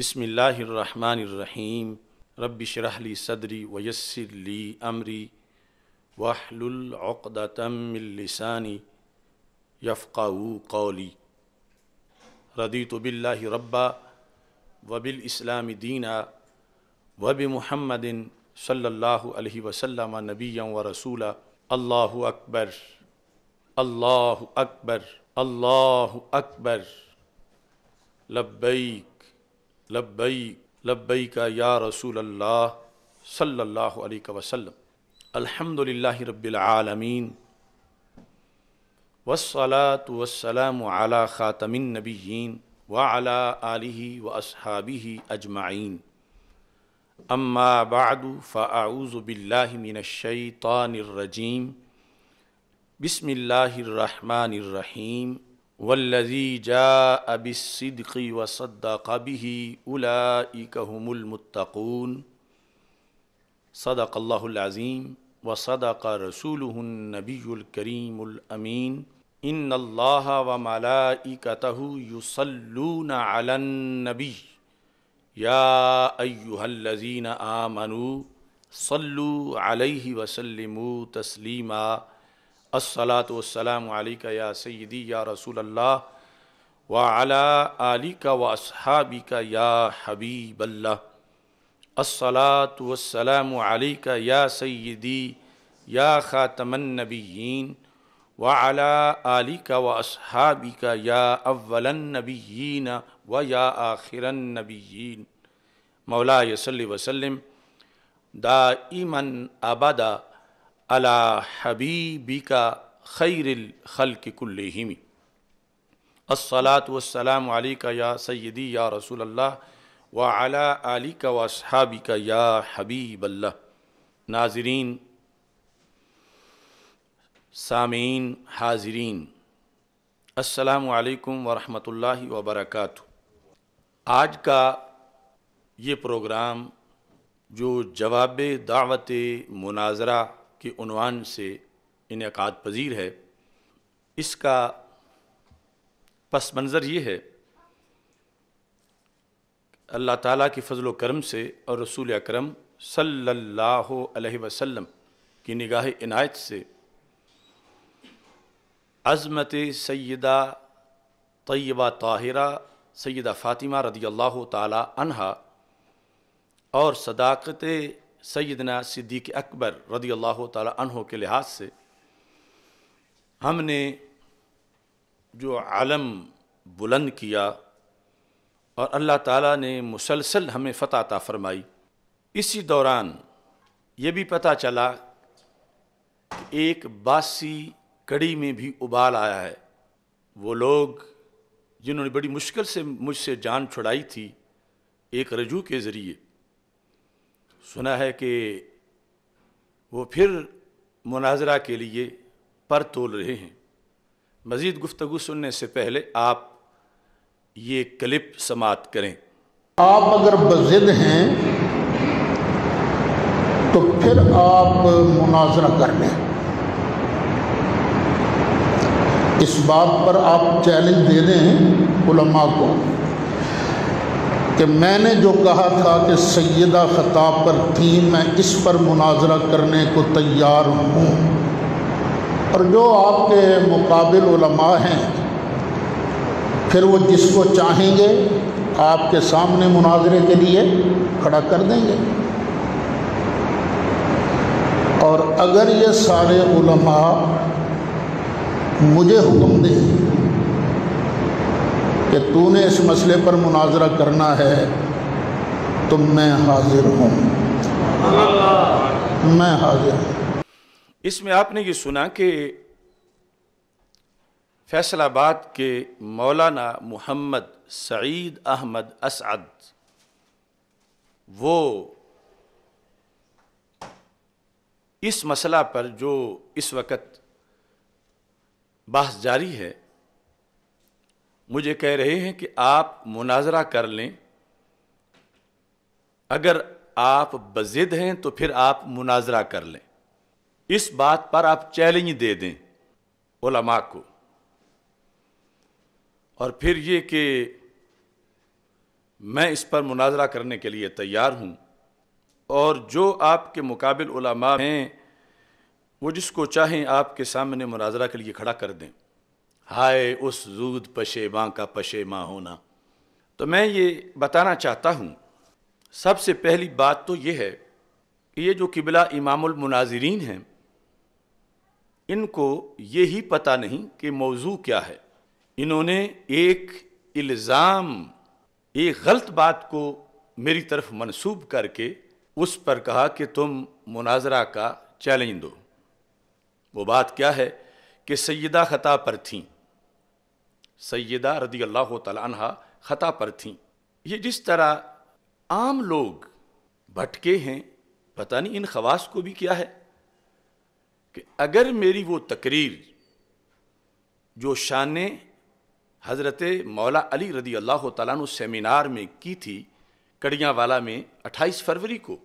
बसमीम रबशरहली सदरी वयसरली अमरी वाहलतमिलसानी यफ़ाऊ कौली रदी तो बिल्ला रब्बा वबिल इस्लाम दीना वब महमदिन सल्ला वसलम नबी व रसूला अल्लाह अकबर अल्लाह अकबर अल्लाह अकबर लब्बैक लब्बई लब्बई का या रसूल अल्लाह सल्लल्लाहु अलैहि वसल्लम अल्हम्दुलिल्लाहि रब्बिल आलमीन वस्सलात वस्सलाम अला ख़ातमिन नबीन व अला आलिहि व अस्हाबिहि अजमाइन अम्मा बाद फ़ाऊज़ बिल्लाहि मिनश्शैतानिर रजीम बिस्मिल्लाहिर रहमानिर रहीम वल्लजी जा अबिसदकी वसद्दा कबी उलाकमुलमतकून सदाकल्लाज़ीम व का रसूल नबीकरीमीन इन अल्लाह व मलाइकतह युसल्लून अलन नबी या अयुहल्लजीन आमनु सल्लु अलैहि वसल्लिमु तस्लिमा अस्सलात वसलाम का या सैदी या रसूल अल्लाह व अला का व का या हबीब अल्लाह अस्सलात का या सैदी या ख़ातमनबीन व अला आली का व का या अव्वलनबीन व या आखिरनबीन मौला वसलम इमन अबदा अला हबीबी का खैरल खल के ही असलात वसलाम अली का या सैदी या रसूल अल्लाह व अला अली का वबी का या हबीबल्ला नाजरीन सामीन हाजरीन असलकम वरहल वबरक आज का ये प्रोग्राम जो जवाब दावत मुनाजरा के उनवान से इनका पजीर है इसका पस मंज़र ये है अल्लाह ताला की फ़जल करम से और रसूल करम सल्लल्लाहु वसल्लम की निगाह इनायत से अज़मत सैदा तय्यबा ताहिरा सैदा फ़ातिमा रदी अल्लाह ताला और सदाकत सैदना सिद्दीक अकबर रदी अल्लाह तहों के लिहाज से हमने जो आलम बुलंद किया और अल्लाह ताला ने मुसलसल हमें फ़तहता फरमाई इसी दौरान ये भी पता चला कि एक बासी कड़ी में भी उबाल आया है वो लोग जिन्होंने बड़ी मुश्किल से मुझसे जान छुड़ाई थी एक रजू के ज़रिए सुना है कि वो फिर मुनाजरा के लिए पर तोल रहे हैं मज़ीद गुफ्तु सुनने से पहले आप ये क्लिप समाप्त करें आप अगर बजिद हैं तो फिर आप मुनाजरा कर लें इस बात पर आप चैलेंज दे दें उलमा को कि मैंने जो कहा था कि सैदा ख़ताब पर थी मैं इस पर मुनाजरा करने को तैयार हूँ और जो आपके मुकाबिल हैं फिर वो जिसको चाहेंगे आपके सामने मुनाजरे के लिए खड़ा कर देंगे और अगर ये सारे मुझे हुक्म दें कि तूने इस मसले पर मुनाजरा करना है तो मैं हाजिर हूँ मैं हाजिर हूँ इसमें आपने ये सुना कि फैसलाबाद के मौलाना मोहम्मद सईद अहमद असद वो इस मसला पर जो इस वक्त बहस जारी है मुझे कह रहे हैं कि आप मुनाजरा कर लें अगर आप बजिद हैं तो फिर आप मुनाजरा कर लें इस बात पर आप चैलेंज दे दें ओलमा को और फिर ये कि मैं इस पर मुनाजरा करने के लिए तैयार हूँ और जो आपके मुकाबिल हैं वो जिसको चाहें आपके सामने मुनाजरा के लिए खड़ा कर दें हाय उस जूद पशेमा का पशेमा होना तो मैं ये बताना चाहता हूँ सबसे पहली बात तो ये है कि ये जो किबला इमामुल मुनाजिरीन हैं इनको ये ही पता नहीं कि मौजू क्या है इन्होंने एक इल्ज़ाम एक गलत बात को मेरी तरफ मंसूब करके उस पर कहा कि तुम मुनाजरा का चैलेंज दो वो बात क्या है कि सैदा ख़ता पर थीं सैदा रदी अल्लाह तला ख़ता पर थी ये जिस तरह आम लोग भटके हैं पता नहीं इन खवास को भी क्या है कि अगर मेरी वो तकरीर जो शान हज़रत मौला अली रदी अल्लाह तु सेमिनार में की थी कड़ियावाला में 28 फरवरी को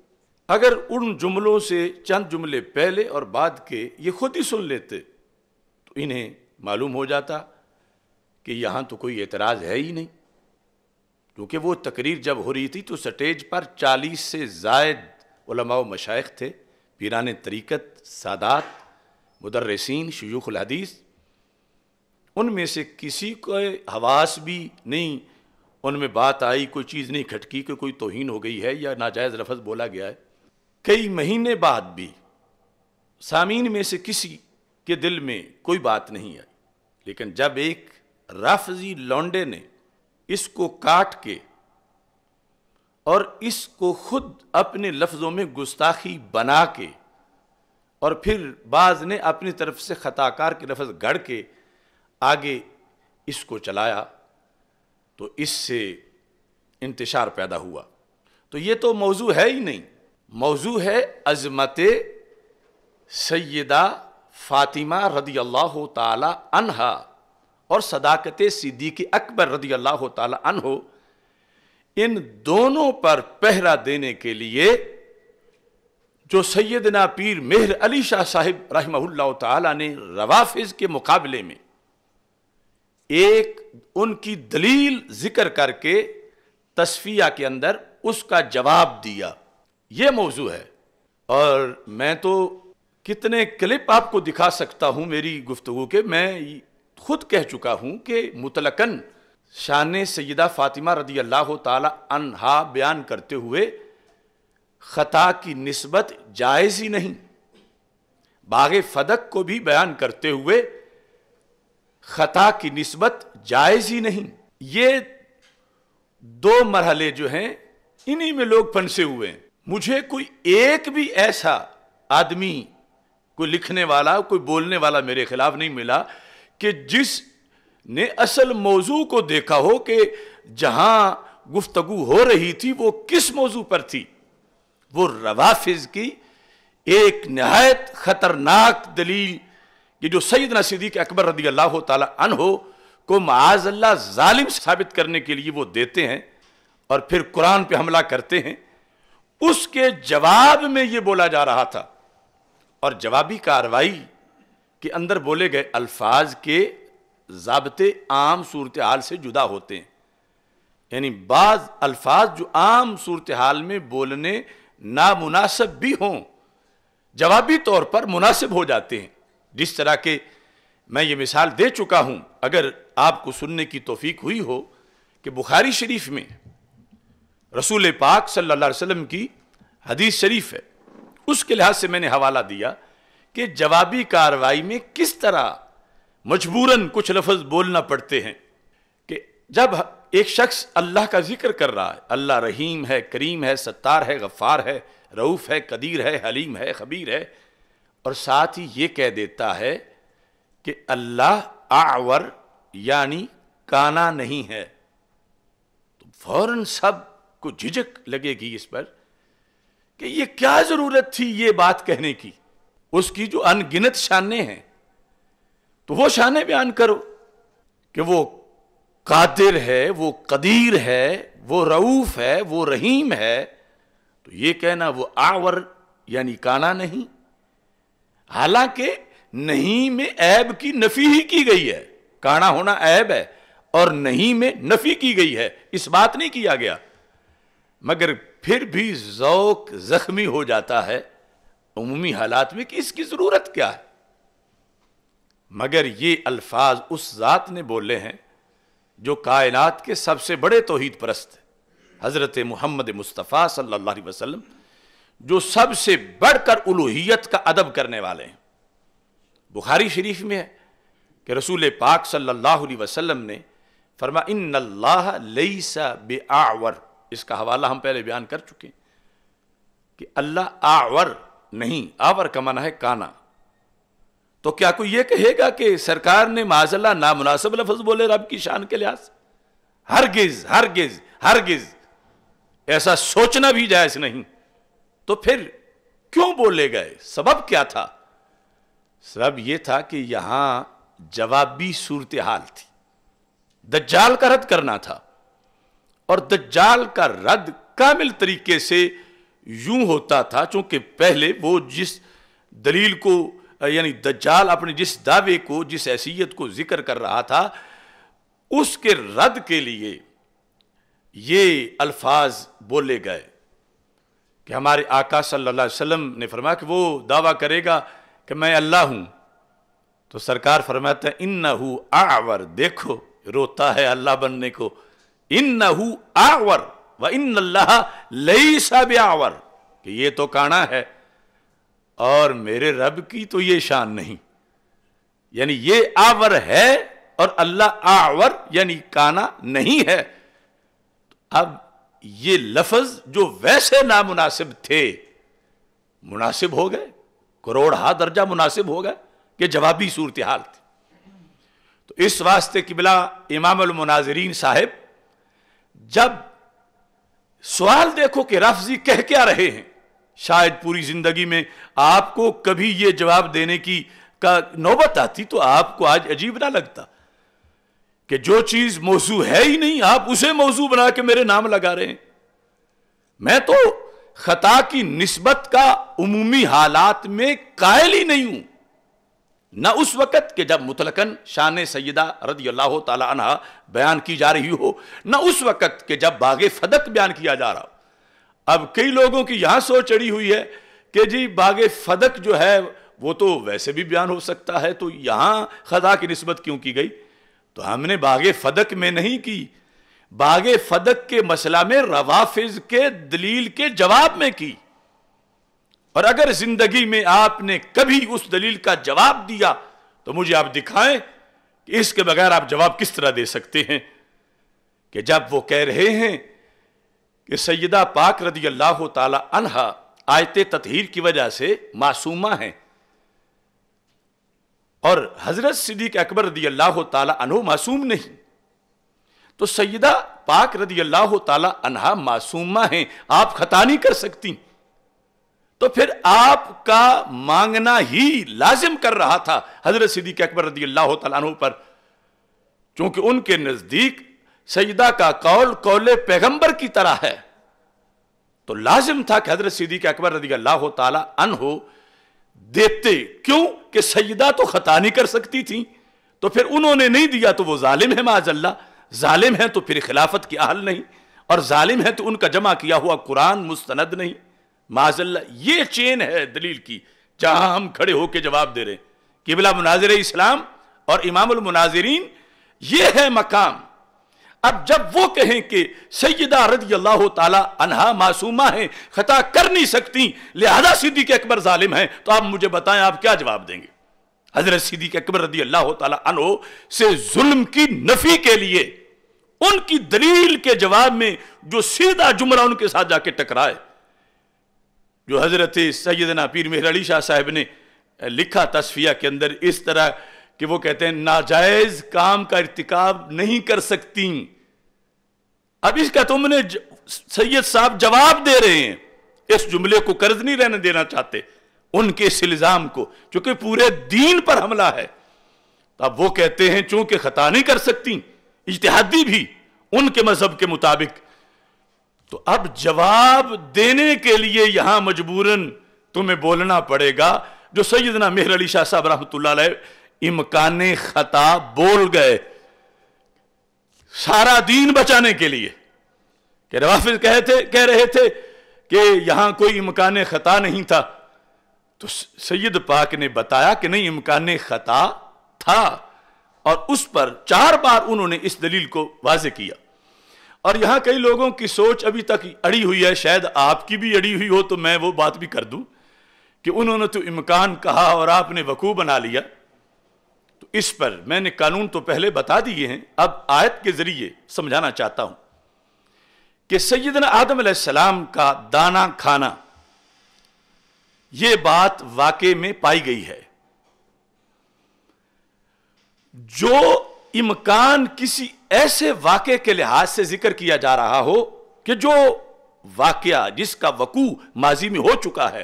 अगर उन जुमलों से चंद जुमले पहले और बाद के ये खुद ही सुन लेते तो इन्हें मालूम हो जाता कि यहाँ तो कोई एतराज़ है ही नहीं क्योंकि वो तकरीर जब हो रही थी तो स्टेज पर चालीस से जायद उलमा मशाइ थे पीरान तरीक़त सादात मुदर्रसिन शयूखलहदीस उनमें से किसी को हवास भी नहीं उनमें बात आई कोई चीज़ नहीं खटकी कि कोई तोहन हो गई है या नाजायज़ लफज बोला गया है कई महीने बाद भी सामीन में से किसी के दिल में कोई बात नहीं आई लेकिन जब एक राफजी लौंडे ने इसको काट के और इसको खुद अपने लफ्ज़ों में गुस्ताखी बना के और फिर बाज ने अपनी तरफ से ख़ताकार के लफ्ज़ गढ़ के आगे इसको चलाया तो इससे इंतशार पैदा हुआ तो ये तो मौजू है ही नहीं मौजू है अजमत सैदा फ़ातिमा रदी अल्लाह तला अनहा और सदाकत सिद्दीक अकबर रदी अल्लाह तन हो इन दोनों पर पहरा देने के लिए जो सैदना पीर मेहर अली शाह साहिब रहम तवाफिज के मुकाबले में एक उनकी दलील जिक्र करके तस्फिया के अंदर उसका जवाब दिया ये मौजू है और मैं तो कितने क्लिप आपको दिखा सकता हूँ मेरी गुफ्तु के मैं खुद कह चुका हूं कि मुतलकन शान सैदा फ़ातिमा रदी अल्लाह तहा बयान करते हुए ख़ता की नस्बत जायज़ ही नहीं बाग फदक को भी बयान करते हुए ख़ता की नस्बत जायज़ ही नहीं ये दो मरहले जो हैं इन्हीं में लोग फंसे हुए हैं मुझे कोई एक भी ऐसा आदमी कोई लिखने वाला कोई बोलने वाला मेरे खिलाफ नहीं मिला कि जिस ने असल मौजू को देखा हो कि जहां गुफ्तगु हो रही थी वो किस मौजू पर थी वो रवाफिज की एक नहायत ख़तरनाक दलील कि जो सैदना सिद्दीक अकबर रदी अल्लाह तन हो को माजल्ला ालिम साबित करने के लिए वो देते हैं और फिर कुरान पर हमला करते हैं उसके जवाब में ये बोला जा रहा था और जवाबी कार्रवाई के अंदर बोले गए अल्फाज के जबते आम सूरत हाल से जुदा होते हैं यानी बाज अल्फाज जो आम सूरत हाल में बोलने नामनासब भी हों जवाबी तौर पर मुनासिब हो जाते हैं जिस तरह के मैं ये मिसाल दे चुका हूँ अगर आपको सुनने की तोफीक हुई हो कि बुखारी शरीफ में रसूल पाक सल्लल्लाहु अलैहि वसल्लम की हदीस शरीफ है उसके लिहाज से मैंने हवाला दिया कि जवाबी कार्रवाई में किस तरह मजबूरन कुछ लफ्ज बोलना पड़ते हैं कि जब एक शख्स अल्लाह का जिक्र कर रहा है अल्लाह रहीम है करीम है सत्तार है गफ़ार है रऊफ़ है कदीर है हलीम है खबीर है और साथ ही ये कह देता है कि अल्लाह आवर यानी काना नहीं है तो फौरन सब को झिझक लगेगी इस पर कि ये क्या ज़रूरत थी ये बात कहने की उसकी जो अनगिनत शाने हैं तो वो शाने बयान करो कि वो कादिर है वो कदीर है वो रऊफ है वो रहीम है तो ये कहना वो आवर यानी काना नहीं हालांकि नहीं में ऐब की नफी ही की गई है काना होना ऐब है और नहीं में नफी की गई है इस बात नहीं किया गया मगर फिर भी जौक जख्मी हो जाता है अमूमी हालात में कि इसकी ज़रूरत क्या है मगर ये अल्फाज उस ज़ात ने बोले हैं जो कायनात के सबसे बड़े तोहद परस्त हज़रत मोहम्मद मुस्तफ़ा सल्ला वसलम जो सबसे बढ़कर उलूहियत का अदब करने वाले हैं बुखारी शरीफ में है कि रसूल पाक सल्ला वसलम ने फरमा इन सा बे आवर इसका हवाला हम पहले बयान कर चुके हैं कि अल्लाह आवर नहीं आवर का है काना तो क्या कोई यह कहेगा कि सरकार ने माजल्ला नामनासिब लफज बोले रब की शान के लिहाज हरगिज हरगिज हरगिज ऐसा सोचना भी जायज नहीं तो फिर क्यों बोले गए सबब क्या था सब यह था कि यहां जवाबी सूरत हाल थी दज्जाल का रद्द करना था और दज्जाल का रद्द कामिल तरीके से यूं होता था चूंकि पहले वो जिस दलील को यानी दज्जाल अपने जिस दावे को जिस हैसियत को जिक्र कर रहा था उसके रद्द के लिए ये अल्फाज बोले गए कि हमारे आका सल्लल्लाहु अलैहि वसल्लम ने फरमाया कि वो दावा करेगा कि मैं अल्लाह हूँ तो सरकार फरमाते हैं इन आवर देखो रोता है अल्लाह बनने को इन आवर व इन अल्लाह लई सब्यावर कि ये तो काना है और मेरे रब की तो ये शान नहीं यानी ये आवर है और अल्लाह आवर यानी काना नहीं है अब ये लफज जो वैसे नामुनासिब थे मुनासिब हो गए करोड़ हा दर्जा मुनासिब हो गए कि जवाबी सूरत हाल थी तो इस वास्ते किबला इमाम मुनाजरीन साहिब जब सवाल देखो कि जी कह क्या रहे हैं शायद पूरी जिंदगी में आपको कभी यह जवाब देने की का नौबत आती तो आपको आज अजीब ना लगता कि जो चीज मौजू है ही नहीं आप उसे मौजू बना के मेरे नाम लगा रहे हैं मैं तो खता की नस्बत का उमूमी हालात में कायल ही नहीं हूं ना उस वक़्त के जब मुतलकन शान सैदा रदी अल्लाह तला बयान की जा रही हो ना उस वक़्त के जब बाग फदक बयान किया जा रहा हो अब कई लोगों की यहाँ सोच चढ़ी हुई है कि जी बाग फदक जो है वो तो वैसे भी बयान हो सकता है तो यहाँ खदा की नस्बत क्यों की गई तो हमने बाग फदक में नहीं की बाग फदक के मसला में रवाफिज के दलील के जवाब में की और अगर जिंदगी में आपने कभी उस दलील का जवाब दिया तो मुझे आप दिखाएं कि इसके बगैर आप जवाब किस तरह दे सकते हैं कि जब वो कह रहे हैं कि सैदा पाक रदी अल्लाह अनहा आयते तथहर की वजह से मासूमा हैं और हजरत सिद्दीक अकबर रदी अल्लाह अनहो मासूम नहीं तो सैदा पाक रदी अल्लाह अनहा मासूमा हैं आप खता नहीं कर सकती तो फिर आपका मांगना ही लाजिम कर रहा था हजरत सिद्दीक अकबर रदी अल्लाह तु पर चूंकि उनके नजदीक सईदा का कौल कौले पैगंबर की तरह है तो लाजिम था कि हजरत सिद्दीक अकबर रदी अल्लाह तु देते क्यों कि सईदा तो खता नहीं कर सकती थी तो फिर उन्होंने नहीं दिया तो वो जालिम है माजल्ला जालिम है तो फिर खिलाफत की अहल नहीं और जालिम है तो उनका जमा किया हुआ कुरान मुस्तनद नहीं माजल्ला ये चेन है दलील की जहां हम खड़े होकर जवाब दे रहे हैं किबला मुनाजर इस्लाम और इमामनाजरीन ये है मकाम अब जब वो कहें कि सैदा रदी अल्लाह तहा मासूमा है खता कर नहीं सकती लिहाजा सिद्दीक अकबर जालिम है तो आप मुझे बताएं आप क्या जवाब देंगे हजरत सिद्दीक अकबर रदी अल्लाह तहो से जुल्म की नफी के लिए उनकी दलील के जवाब में जो सीधा जुमरा उनके साथ जाके टकराए जो हज़रत सैदना पीर मेहर अली शाह साहब ने लिखा तस्फिया के अंदर इस तरह कि वो कहते हैं नाजायज़ काम का इरतकब नहीं कर सकती अब इसका तुमने सैयद साहब जवाब दे रहे हैं इस जुमले को कर्ज नहीं रहने देना चाहते उनके इस इल्ज़ाम को चूंकि पूरे दीन पर हमला है तो अब वो कहते हैं चूंकि खता नहीं कर सकती इजतहादी भी उनके मजहब के मुताबिक तो अब जवाब देने के लिए यहां मजबूरन तुम्हें बोलना पड़ेगा जो सैदना मेहर अली शाह साहब रहमत इमकान खता बोल गए सारा दीन बचाने के लिए कह रहे कहे थे कह रहे थे कि यहां कोई इमकान खता नहीं था तो सैयद पाक ने बताया कि नहीं इमकान खता था और उस पर चार बार उन्होंने इस दलील को वाज किया और यहां कई लोगों की सोच अभी तक अड़ी हुई है शायद आपकी भी अड़ी हुई हो तो मैं वो बात भी कर दूं कि उन्होंने तो इम्कान कहा और आपने वकू बना लिया तो इस पर मैंने कानून तो पहले बता दिए हैं अब आयत के जरिए समझाना चाहता हूं कि सैदन आदम सलाम का दाना खाना यह बात वाकई में पाई गई है जो इमकान किसी ऐसे वाक्य के लिहाज से जिक्र किया जा रहा हो कि जो वाकया जिसका वकू माजी में हो चुका है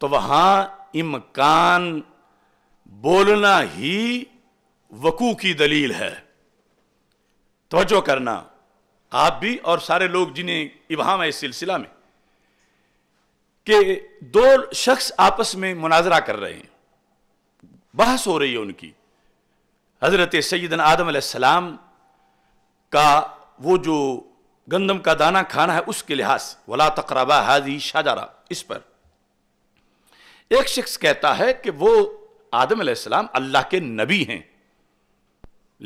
तो वहां इमकान बोलना ही वकू की दलील है तोजो करना आप भी और सारे लोग जिन्हें इबाम है इस सिलसिला में कि दो शख्स आपस में मुनाजरा कर रहे हैं बहस हो रही है उनकी हज़रत सैदन आदम सलाम का वो जो गंदम का दाना खाना है उसके लिहाज वला तकराबा हाजी शाहजारा इस पर एक शख्स कहता है कि वो आदम सलाम अल्लाह के नबी हैं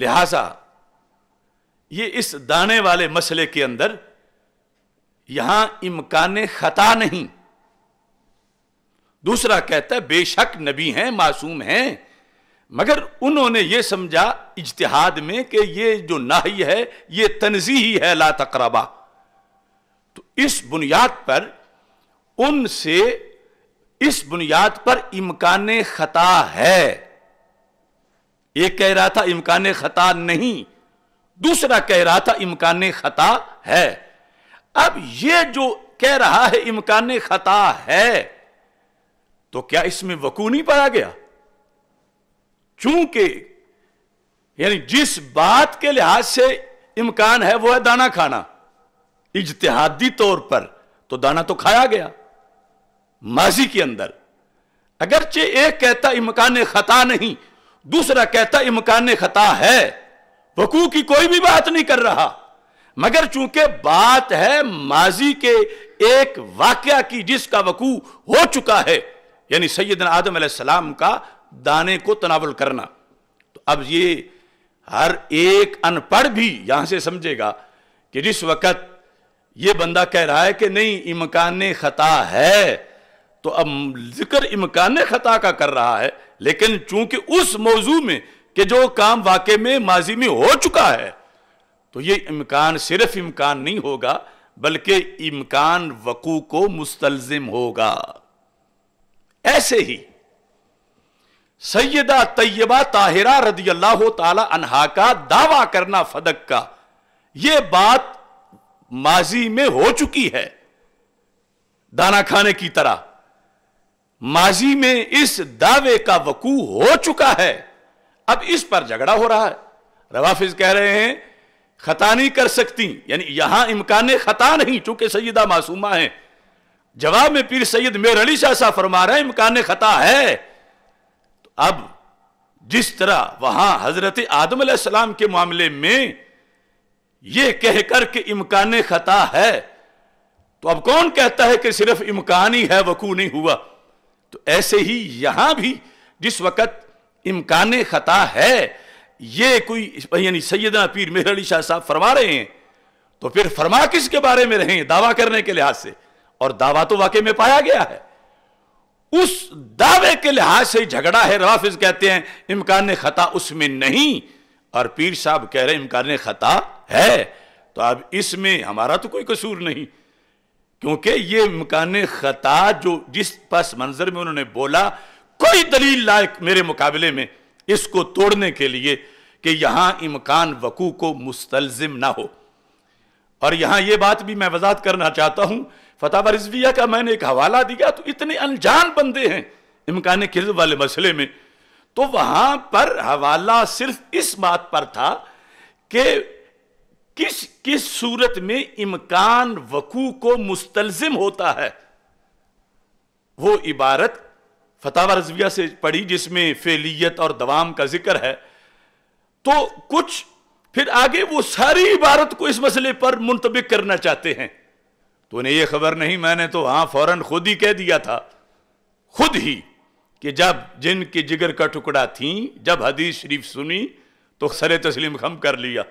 लिहाजा ये इस दाने वाले मसले के अंदर यहां इम्कान खता नहीं दूसरा कहता है बेशक नबी हैं मासूम हैं मगर उन्होंने ये समझा इजतहाद में कि ये जो नाही है ये तनजी ही है ला तकरबा तो इस बुनियाद पर उनसे इस बुनियाद पर इम्कान खता है एक कह रहा था इम्कान खता नहीं दूसरा कह रहा था इम्कान खता है अब ये जो कह रहा है इम्कान खता है तो क्या इसमें वकू नहीं पाया गया चूंकि यानी जिस बात के लिहाज से इम्कान है वो है दाना खाना इजतहादी तौर पर तो दाना तो खाया गया माजी के अंदर अगरचे एक कहता इमकान खता नहीं दूसरा कहता इमकान खता है वकू की कोई भी बात नहीं कर रहा मगर चूंकि बात है माजी के एक वाक्य की जिसका वकू हो चुका है यानी सैदन आदम सलाम का दाने को तनावल करना तो अब ये हर एक अनपढ़ भी यहां से समझेगा कि जिस वक़्त ये बंदा कह रहा है कि नहीं इमकान ख़ता है तो अब जिक्र इमकान ख़ता का कर रहा है लेकिन चूंकि उस मौजू में कि जो काम वाकई में माजी में हो चुका है तो ये इमकान सिर्फ इमकान नहीं होगा बल्कि इमकान वकू को मुस्तलजिम होगा ऐसे ही सैयदा तैयबा ताहिरा रदी अल्लाह तला का दावा करना फदक का यह बात माजी में हो चुकी है दाना खाने की तरह माजी में इस दावे का वकू हो चुका है अब इस पर झगड़ा हो रहा है रवाफिज कह रहे हैं खता नहीं कर सकती यानी यहां इम्कान खता नहीं चूंकि सैयदा मासूमा है जवाब में पीर सैयद मेर अली शाह फरमा रहे हैं इम्कान खता है अब जिस तरह वहां हजरत आदम सलाम के मामले में यह कहकर के इम्कान खता है तो अब कौन कहता है कि सिर्फ इम्कान ही है वकू नहीं हुआ तो ऐसे ही यहां भी जिस वक़्त इम्कान खता है ये कोई यानी सैदना पीर मेहर अली शाह साहब फरमा रहे हैं तो फिर फरमा किसके बारे में रहे दावा करने के लिहाज से और दावा तो वाकई में पाया गया है उस दावे के लिहाज से ही झगड़ा है रवाफिज कहते हैं इम्कान खता उसमें नहीं और पीर साहब कह रहे इमकान खता है तो अब इसमें हमारा तो कोई कसूर नहीं क्योंकि ये इमकान खता जो जिस पस मंजर में उन्होंने बोला कोई दलील लायक मेरे मुकाबले में इसको तोड़ने के लिए कि यहां इमकान वकू को मुस्तलजिम ना हो और यहां यह बात भी मैं वजात करना चाहता हूं फताह रिजविया का मैंने एक हवाला दिया तो इतने अनजान बंदे हैं इमकान किरद वाले मसले में तो वहां पर हवाला सिर्फ इस बात पर था कि किस किस सूरत में इमकान वकू को मुस्तलजिम होता है वो इबारत फतेह रजविया से पढ़ी जिसमें फेलियत और दवाम का जिक्र है तो कुछ फिर आगे वो सारी इबारत को इस मसले पर मुंतबिक करना चाहते हैं तो उन्हें यह खबर नहीं मैंने तो हां फौरन खुद ही कह दिया था खुद ही कि जब जिन जिगर का टुकड़ा थी जब हदीस शरीफ सुनी तो सर तस्लीम खम कर लिया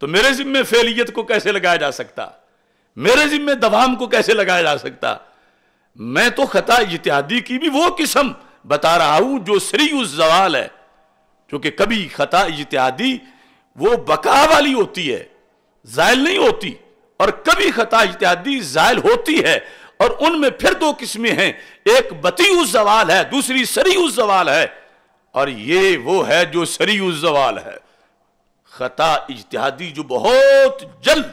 तो मेरे जिम्मे फेलियत को कैसे लगाया जा सकता मेरे जिम्मे दवाम को कैसे लगाया जा सकता मैं तो खता इत्यादी की भी वो किस्म बता रहा हूं जो श्री उस जवाल है क्योंकि कभी खता इत्यादि वो बका वाली होती है जायल नहीं होती और कभी खता इत्यादि जायल होती है और उनमें फिर दो किस्में हैं एक बती जवाल है दूसरी सरी जवाल है और ये वो है जो सरी जवाल है खता इजतहादी जो बहुत जल्द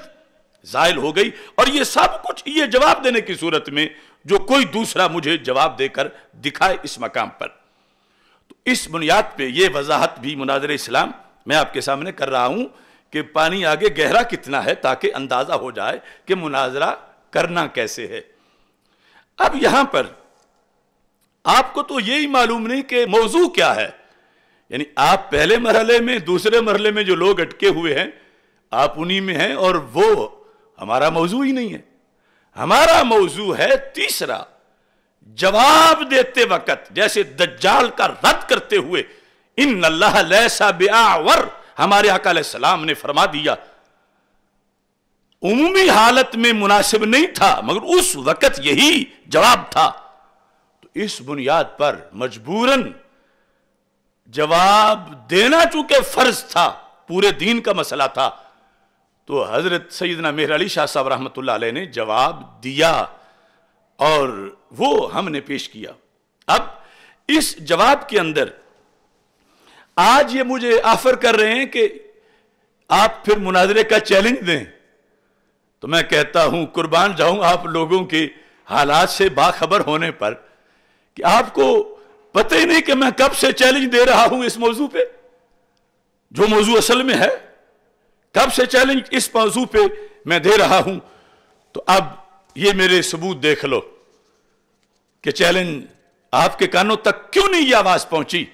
जायल हो गई और ये सब कुछ ये जवाब देने की सूरत में जो कोई दूसरा मुझे जवाब देकर दिखाए इस मकाम पर तो इस बुनियाद पे ये वजाहत भी मुनाजर इस्लाम मैं आपके सामने कर रहा हूं कि पानी आगे गहरा कितना है ताकि अंदाज़ा हो जाए कि मुनाजरा करना कैसे है अब यहां पर आपको तो यही मालूम नहीं कि मौजू क्या है यानी आप पहले मरहले में दूसरे मरहले में जो लोग अटके हुए हैं आप उन्हीं में हैं और वो हमारा मौजू ही नहीं है हमारा मौजू है तीसरा जवाब देते वक्त जैसे दज्जाल का रद्द करते हुए इन अल्लाह लैसा ब्यावर हमारे सलाम ने फरमा दिया उमूमी हालत में मुनासिब नहीं था मगर उस वक़्त यही जवाब था तो इस बुनियाद पर मजबूरन जवाब देना चूंकि फर्ज था पूरे दिन का मसला था तो हजरत सईदना मेहर अली शाह साहब रहमत ने जवाब दिया और वो हमने पेश किया अब इस जवाब के अंदर आज ये मुझे ऑफर कर रहे हैं कि आप फिर मुनाजरे का चैलेंज दें तो मैं कहता हूं कुर्बान जाऊं आप लोगों के हालात से बाखबर होने पर कि आपको पता ही नहीं कि मैं कब से चैलेंज दे रहा हूं इस मौजू पे जो मौजू असल में है कब से चैलेंज इस मौजू पे मैं दे रहा हूं तो अब ये मेरे सबूत देख लो कि चैलेंज आपके कानों तक क्यों नहीं यह आवाज पहुंची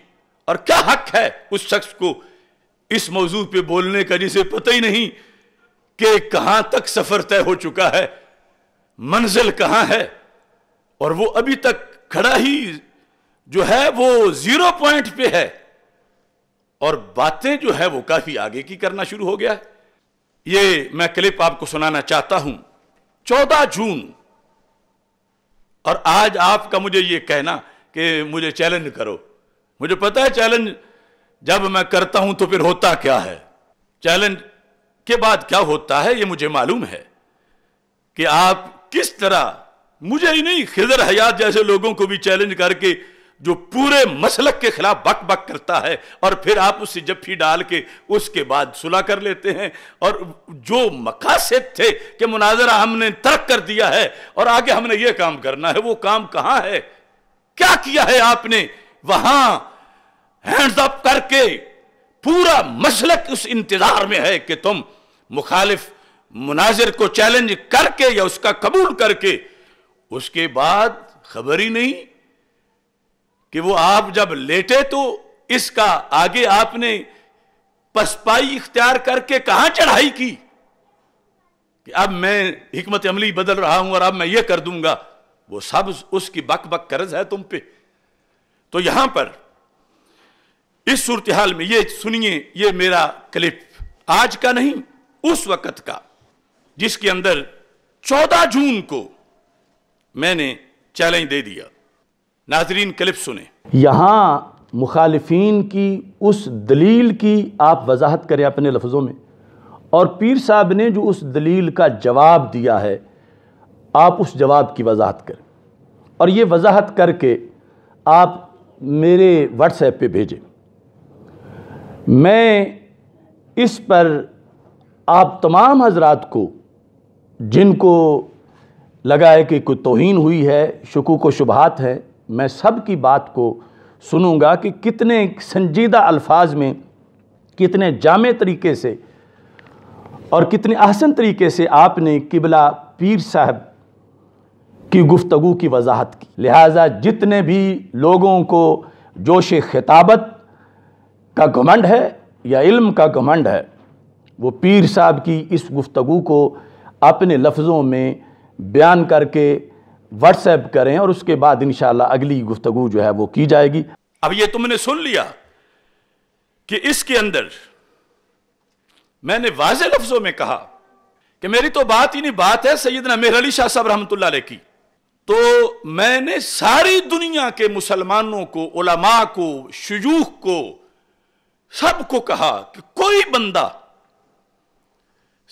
और क्या हक है उस शख्स को इस मौजू पे बोलने का जिसे पता ही नहीं कि कहां तक सफर तय हो चुका है मंजिल कहां है और वो अभी तक खड़ा ही जो है वो जीरो पॉइंट पे है और बातें जो है वो काफी आगे की करना शुरू हो गया ये मैं क्लिप आपको सुनाना चाहता हूं चौदह जून और आज आपका मुझे ये कहना कि मुझे चैलेंज करो मुझे पता है चैलेंज जब मैं करता हूं तो फिर होता क्या है चैलेंज के बाद क्या होता है ये मुझे मालूम है कि आप किस तरह मुझे ही नहीं खिजर हयात जैसे लोगों को भी चैलेंज करके जो पूरे मसलक के खिलाफ बक बक करता है और फिर आप उससे जफ्फी डाल के उसके बाद सुलह कर लेते हैं और जो मकासद थे कि मुनाजरा हमने तर्क कर दिया है और आगे हमने ये काम करना है वो काम कहां है क्या किया है आपने वहां हैंड्स अप करके पूरा मसलक उस इंतजार में है कि तुम मुखालिफ मुनाजिर को चैलेंज करके या उसका कबूल करके उसके बाद खबर ही नहीं कि वो आप जब लेटे तो इसका आगे आपने पसपाई इख्तियार करके कहा चढ़ाई की कि अब मैं हिकमत अमली बदल रहा हूं और अब मैं ये कर दूंगा वो सब उसकी बक बक कर्ज है तुम पे तो यहां पर इस सूरत हाल में ये सुनिए ये मेरा क्लिप आज का नहीं उस वक्त का जिसके अंदर 14 जून को मैंने चैलेंज दे दिया नाजरीन क्लिप सुने यहां मुखालफन की उस दलील की आप वजाहत करें अपने लफ्ज़ों में और पीर साहब ने जो उस दलील का जवाब दिया है आप उस जवाब की वजाहत करें और ये वजाहत करके आप मेरे व्हाट्सएप पे भेजें मैं इस पर आप तमाम हजरात को जिनको लगा है कि कोई तोहन हुई है शकूक व शुबहत है मैं सब की बात को सुनूंगा कि कितने संजीदा अल्फाज में कितने जाम तरीके से और कितने आसन तरीके से आपने किबला पीर साहब की गुफ्तु की वजाहत की लिहाजा जितने भी लोगों को जोश खिताबत का घमंड है या इल्म का घमंड है वो पीर साहब की इस गुफ्तु को अपने लफ्ज़ों में बयान करके व्हाट्सएप करें और उसके बाद इन अगली गुफ्तु जो है वो की जाएगी अब ये तुमने सुन लिया कि इसके अंदर मैंने वाज लफ्ज़ों में कहा कि मेरी तो बात ही नहीं बात है सैदना मेहर अली शाह साहब रहमत की तो मैंने सारी दुनिया के मुसलमानों को उलमा को शुजूह को सबको कहा कि कोई बंदा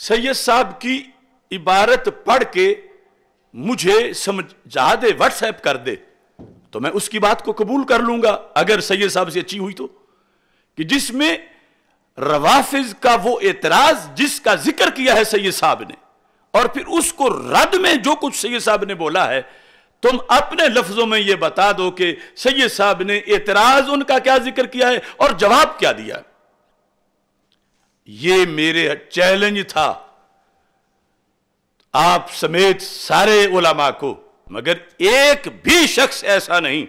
सैयद साहब की इबारत पढ़ के मुझे समझा दे व्हाट्सएप कर दे तो मैं उसकी बात को कबूल कर लूंगा अगर सैयद साहब से अच्छी हुई तो कि जिसमें रवाफिज का वो एतराज जिसका जिक्र किया है सैयद साहब ने और फिर उसको रद में जो कुछ सैयद साहब ने बोला है तुम अपने लफ्जों में यह बता दो कि सैयद साहब ने एतराज उनका क्या जिक्र किया है और जवाब क्या दिया ये मेरे चैलेंज था आप समेत सारे उलमा को मगर एक भी शख्स ऐसा नहीं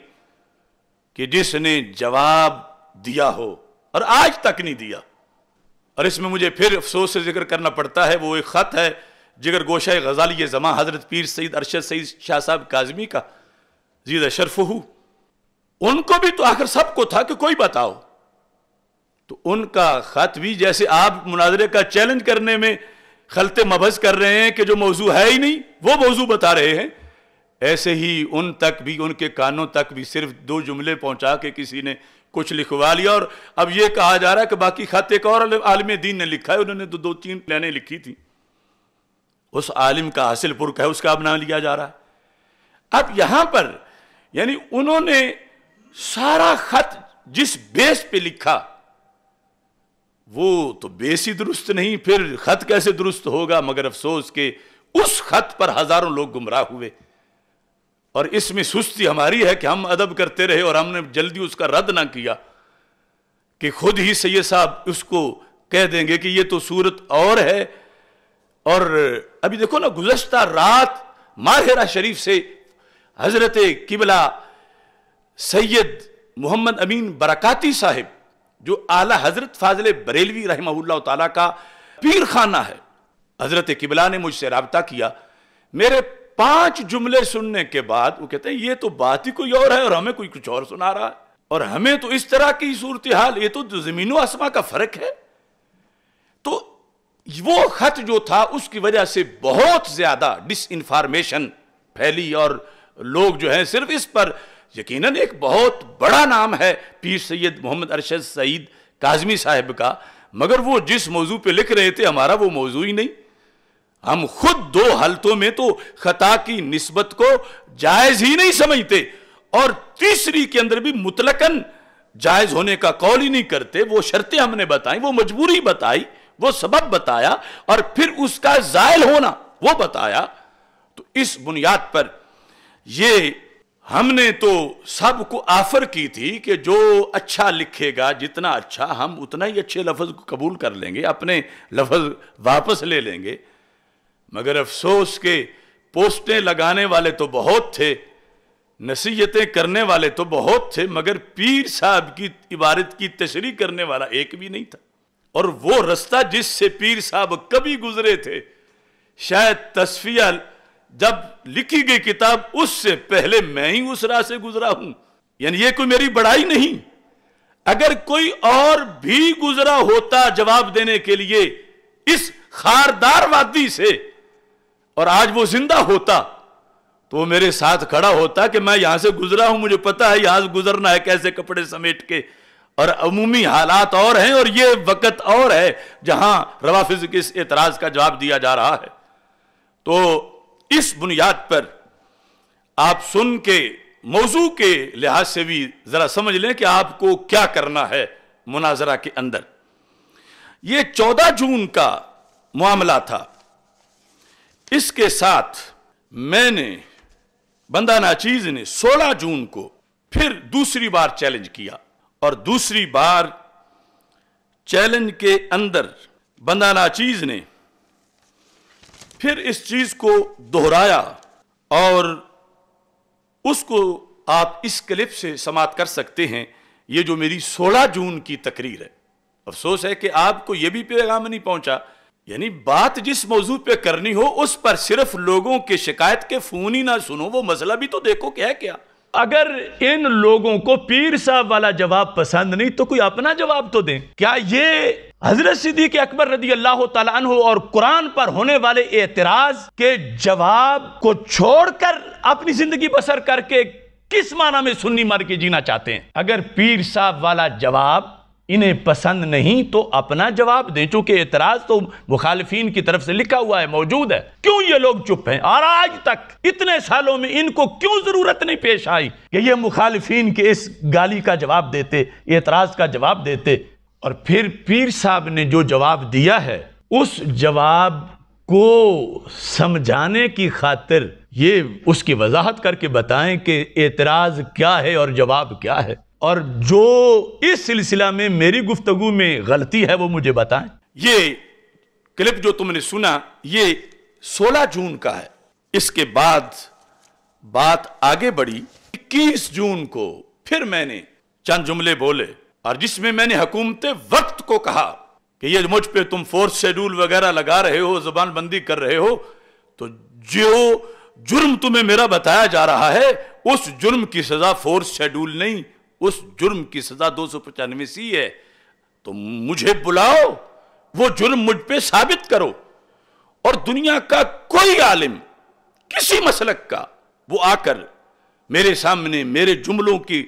कि जिसने जवाब दिया हो और आज तक नहीं दिया और इसमें मुझे फिर अफसोस से जिक्र करना पड़ता है वो एक खत है जिगर गोशा गज़ाली ये जमा हज़रत पीर सईद अरशद सईद शाह साहब काजमी का जीद अशरफ हु उनको भी तो आखिर सबको था कि कोई बताओ तो उनका ख़त भी जैसे आप मुनाजरे का चैलेंज करने में खलते मबज कर रहे हैं कि जो मौजू है ही नहीं वो मौजू बता रहे हैं ऐसे ही उन तक भी उनके कानों तक भी सिर्फ दो जुमले पहुंचा के किसी ने कुछ लिखवा लिया और अब ये कहा जा रहा है कि बाकी खत एक और आलम दीन ने लिखा है उन्होंने तो दो तीन प्लानें लिखी थी उस आलिम का हासिल पुरख है उसका अब नाम लिया जा रहा है अब यहां पर यानी उन्होंने सारा खत जिस बेस पे लिखा वो तो बेस ही दुरुस्त नहीं फिर खत कैसे दुरुस्त होगा मगर अफसोस के उस खत पर हजारों लोग गुमराह हुए और इसमें सुस्ती हमारी है कि हम अदब करते रहे और हमने जल्दी उसका रद्द ना किया कि खुद ही सैयद साहब उसको कह देंगे कि ये तो सूरत और है और अभी देखो ना गुजश्ता रात माहिरा शरीफ से हजरत किबला सैयद मोहम्मद अमीन बरकती साहब जो आला हजरत फाजिल बरेलवी रही तला का पीर खाना है हजरत किबला ने मुझसे रबता किया मेरे पांच जुमले सुनने के बाद वो कहते हैं ये तो बात ही कोई और है और हमें कोई कुछ और सुना रहा है और हमें तो इस तरह की सूरत हाल ये तो जमीनों आसमां का फर्क है वो ख़त जो था उसकी वजह से बहुत ज़्यादा डिस इन्फॉर्मेशन फैली और लोग जो हैं सिर्फ इस पर यकीनन एक बहुत बड़ा नाम है पीर सैयद मोहम्मद अरशद सईद काजमी साहब का मगर वो जिस मौजू पे लिख रहे थे हमारा वो मौजू ही नहीं हम खुद दो हालतों में तो खता की नस्बत को जायज़ ही नहीं समझते और तीसरी के अंदर भी मुतलकन जायज़ होने का कौल ही नहीं करते वो शर्तें हमने बताई वो मजबूरी बताई वो सबब बताया और फिर उसका जायल होना वो बताया तो इस बुनियाद पर ये हमने तो सबको आफर की थी कि जो अच्छा लिखेगा जितना अच्छा हम उतना ही अच्छे लफज को कबूल कर लेंगे अपने लफज वापस ले लेंगे मगर अफसोस के पोस्टें लगाने वाले तो बहुत थे नसीहतें करने वाले तो बहुत थे मगर पीर साहब की इबारत की तशरी करने वाला एक भी नहीं था और वो रास्ता जिससे पीर साहब कभी गुजरे थे शायद तस्फिया जब लिखी गई किताब उससे पहले मैं ही उस राह से गुजरा हूं यानी ये कोई मेरी बड़ाई नहीं अगर कोई और भी गुजरा होता जवाब देने के लिए इस खारदार वादी से और आज वो जिंदा होता तो वो मेरे साथ खड़ा होता कि मैं यहां से गुजरा हूं मुझे पता है यहां से गुजरना है कैसे कपड़े समेट के और अमूमी हालात और हैं और ये वक़्त और है जहां रवाफिज के इस एतराज़ का जवाब दिया जा रहा है तो इस बुनियाद पर आप सुन के मौजू के लिहाज से भी ज़रा समझ लें कि आपको क्या करना है मुनाजरा के अंदर ये चौदह जून का मामला था इसके साथ मैंने बंदा नाचीज ने सोलह जून को फिर दूसरी बार चैलेंज किया और दूसरी बार चैलेंज के अंदर बंदाना चीज ने फिर इस चीज को दोहराया और उसको आप इस क्लिप से समाप्त कर सकते हैं ये जो मेरी 16 जून की तकरीर है अफसोस है कि आपको यह भी पैगाम नहीं पहुंचा यानी बात जिस मौजू पे करनी हो उस पर सिर्फ लोगों के शिकायत के फोन ही ना सुनो वो मसला भी तो देखो क्या है क्या अगर इन लोगों को पीर साहब वाला जवाब पसंद नहीं तो कोई अपना जवाब तो दें क्या ये हजरत सिद्दी के अकबर रदी अल्लाह तु और कुरान पर होने वाले एतराज के जवाब को छोड़कर अपनी जिंदगी बसर करके किस माना में सुन्नी मर के जीना चाहते हैं अगर पीर साहब वाला जवाब इन्हें पसंद नहीं तो अपना जवाब दे चूंकि एतराज तो मुखालफी की तरफ से लिखा हुआ है मौजूद है क्यों ये लोग चुप हैं और आज तक इतने सालों में इनको क्यों जरूरत नहीं पेश आई कि ये मुखालफी के इस गाली का जवाब देते एतराज का जवाब देते और फिर पीर साहब ने जो जवाब दिया है उस जवाब को समझाने की खातिर ये उसकी वजाहत करके बताएं कि एतराज क्या है और जवाब क्या है और जो इस सिलसिला में मेरी गुफ्तगु में गलती है वो मुझे बताएं ये क्लिप जो तुमने सुना ये 16 जून का है इसके बाद बात आगे बढ़ी 21 जून को फिर मैंने चंद जुमले बोले और जिसमें मैंने हुकूमत वक्त को कहा कि ये मुझ पे तुम फोर्थ शेड्यूल वगैरह लगा रहे हो जुबान बंदी कर रहे हो तो जो जुर्म तुम्हें मेरा बताया जा रहा है उस जुर्म की सजा फोर्थ शेड्यूल नहीं उस जुर्म की सजा दो सौ पचानवे सी है तो मुझे बुलाओ वो जुर्म मुझ पे साबित करो और दुनिया का कोई आलिम किसी मसलक का वो आकर मेरे सामने मेरे जुमलों की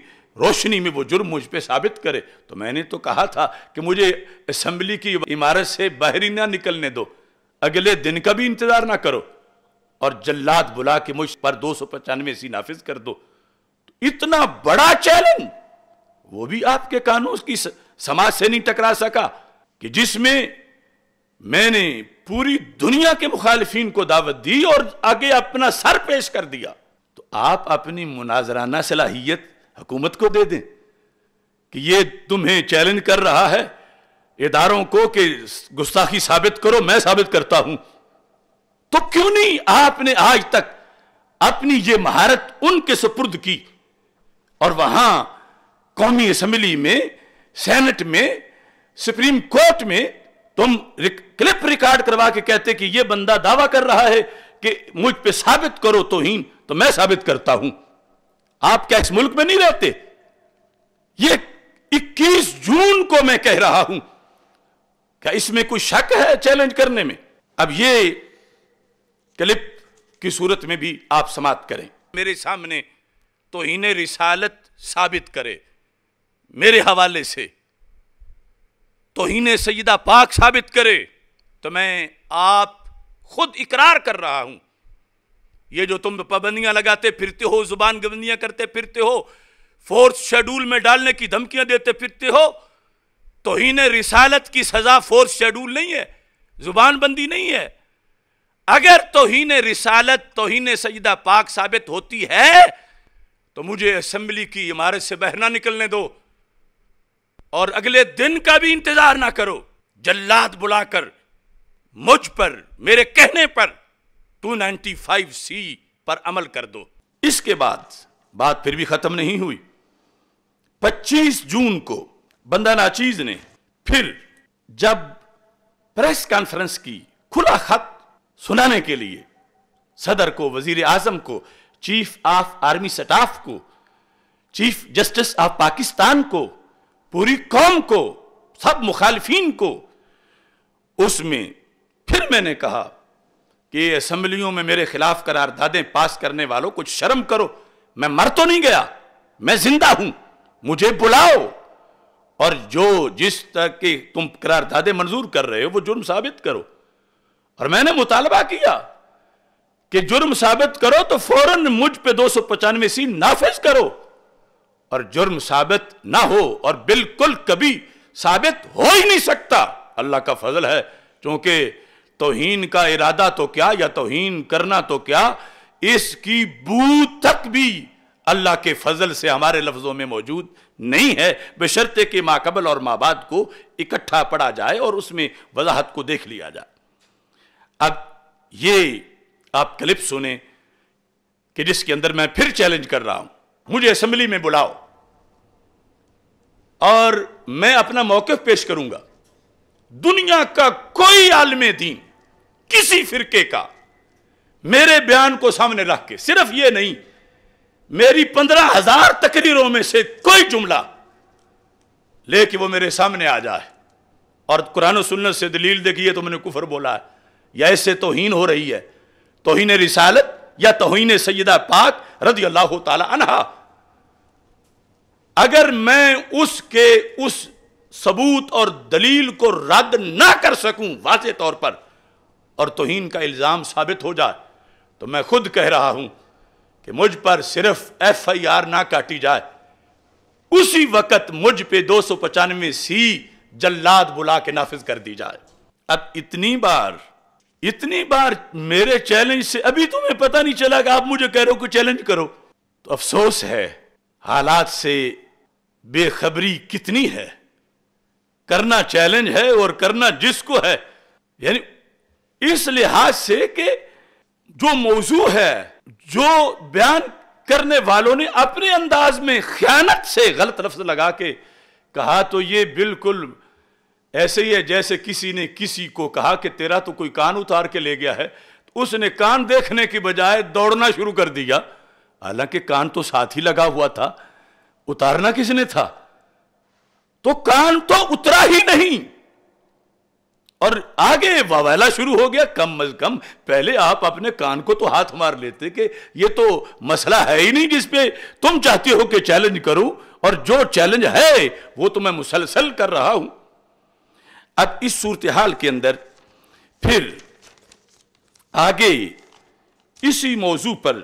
रोशनी में वो जुर्म मुझ पर साबित करे तो मैंने तो कहा था कि मुझे असम्बली की इमारत से बाहरी ना निकलने दो अगले दिन का भी इंतज़ार ना करो और जल्लाद बुला के मुझ पर दो सौ पचानवे सी नाफिज कर दो तो इतना बड़ा चैलेंज वो भी आपके कानून की समाज से नहीं टकरा सका कि जिसमें मैंने पूरी दुनिया के मुखालफिन को दावत दी और आगे अपना सर पेश कर दिया तो आप अपनी मुनाजराना सलाहियत हुकूमत को दे दें कि ये तुम्हें चैलेंज कर रहा है इदारों को कि गुस्ताखी साबित करो मैं साबित करता हूं तो क्यों नहीं आपने आज तक अपनी ये महारत उनके सुपुर्द की और वहां कौमी असम्बली में सेनेट में सुप्रीम कोर्ट में तुम रिक, क्लिप रिकॉर्ड करवा के कहते कि यह बंदा दावा कर रहा है कि मुझ पे साबित करो ही तो मैं साबित करता हूं आप क्या इस मुल्क में नहीं रहते ये 21 जून को मैं कह रहा हूं क्या इसमें कोई शक है चैलेंज करने में अब ये क्लिप की सूरत में भी आप समाप्त करें मेरे सामने तो इन्हें रिसालत साबित करे मेरे हवाले से तोहन सईदा पाक साबित करे तो मैं आप खुद इकरार कर रहा हूं ये जो तुम पाबंदियां लगाते फिरते हो जुबान गबंदियां करते फिरते हो फोर्थ शेड्यूल में डालने की धमकियां देते फिरते हो तोहन रिसालत की सजा फोर्थ शेड्यूल नहीं है जुबान बंदी नहीं है अगर तोहन रिसालत तोहन सईदा पाक साबित होती है तो मुझे असेंबली की इमारत से बहना निकलने दो और अगले दिन का भी इंतजार ना करो जल्लाद बुलाकर मुझ पर मेरे कहने पर 295 सी पर अमल कर दो इसके बाद बात फिर भी खत्म नहीं हुई 25 जून को बंदा नाचीज ने फिर जब प्रेस कॉन्फ्रेंस की खुला खत सुनाने के लिए सदर को वजीर आजम को चीफ ऑफ आर्मी स्टाफ को चीफ जस्टिस ऑफ पाकिस्तान को पूरी कौम को सब मुखालफी को उसमें फिर मैंने कहा कि असम्बलियों में मेरे खिलाफ करारदादें पास करने वालों कुछ शर्म करो मैं मर तो नहीं गया मैं जिंदा हूं मुझे बुलाओ और जो जिस तक कि तुम करारदादें मंजूर कर रहे हो वो जुर्म साबित करो और मैंने मुतालबा किया कि जुर्म साबित करो तो फौरन मुझ पे दो सौ पचानवे सी नाफिज करो और जुर्म साबित ना हो और बिल्कुल कभी साबित हो ही नहीं सकता अल्लाह का फजल है क्योंकि तोहन का इरादा तो क्या या तोहन करना तो क्या इसकी बू तक भी अल्लाह के फजल से हमारे लफ्जों में मौजूद नहीं है बशर्ते कि माकबल और माबाद को इकट्ठा पड़ा जाए और उसमें वजाहत को देख लिया जाए अब ये आप क्लिप सुने कि जिसके अंदर मैं फिर चैलेंज कर रहा हूं मुझे असेंबली में बुलाओ और मैं अपना मौकफ पेश करूंगा दुनिया का कोई आलम दीन किसी फिरके का मेरे बयान को सामने रख के सिर्फ यह नहीं मेरी पंद्रह हजार तकरीरों में से कोई जुमला लेके वो मेरे सामने आ जाए और कुरान सुन्नत से दलील देखिए तो मैंने कुफर बोला है या इससे तोहीन हो रही है तोहन रिसालत या तोहन सैदा पाक रजी अल्लाह तला अगर मैं उसके उस सबूत और दलील को रद्द ना कर सकूं वाज तौर पर और तोहन का इल्ज़ाम साबित हो जाए तो मैं खुद कह रहा हूं कि मुझ पर सिर्फ एफ आई आर ना काटी जाए उसी वक्त मुझ पे दो सौ पचानवे सी जल्लाद बुला के नाफिज कर दी जाए अब इतनी बार इतनी बार मेरे चैलेंज से अभी तुम्हें पता नहीं चला कि आप मुझे कह रहे हो कि चैलेंज करो तो अफसोस है हालात से बेखबरी कितनी है करना चैलेंज है और करना जिसको है यानी इस लिहाज से कि जो मौजू है जो बयान करने वालों ने अपने अंदाज में ख्यानत से गलत लफ्ज लगा के कहा तो ये बिल्कुल ऐसे ही है जैसे किसी ने किसी को कहा कि तेरा तो कोई कान उतार के ले गया है तो उसने कान देखने की बजाय दौड़ना शुरू कर दिया हालांकि कान तो साथ ही लगा हुआ था उतारना किसने था तो कान तो उतरा ही नहीं और आगे वावैला शुरू हो गया कम अज कम पहले आप अपने कान को तो हाथ मार लेते कि ये तो मसला है ही नहीं जिसपे तुम चाहते हो कि चैलेंज करो और जो चैलेंज है वो तो मैं मुसलसल कर रहा हूं अब इस सूरत हाल के अंदर फिर आगे इसी मौजू पर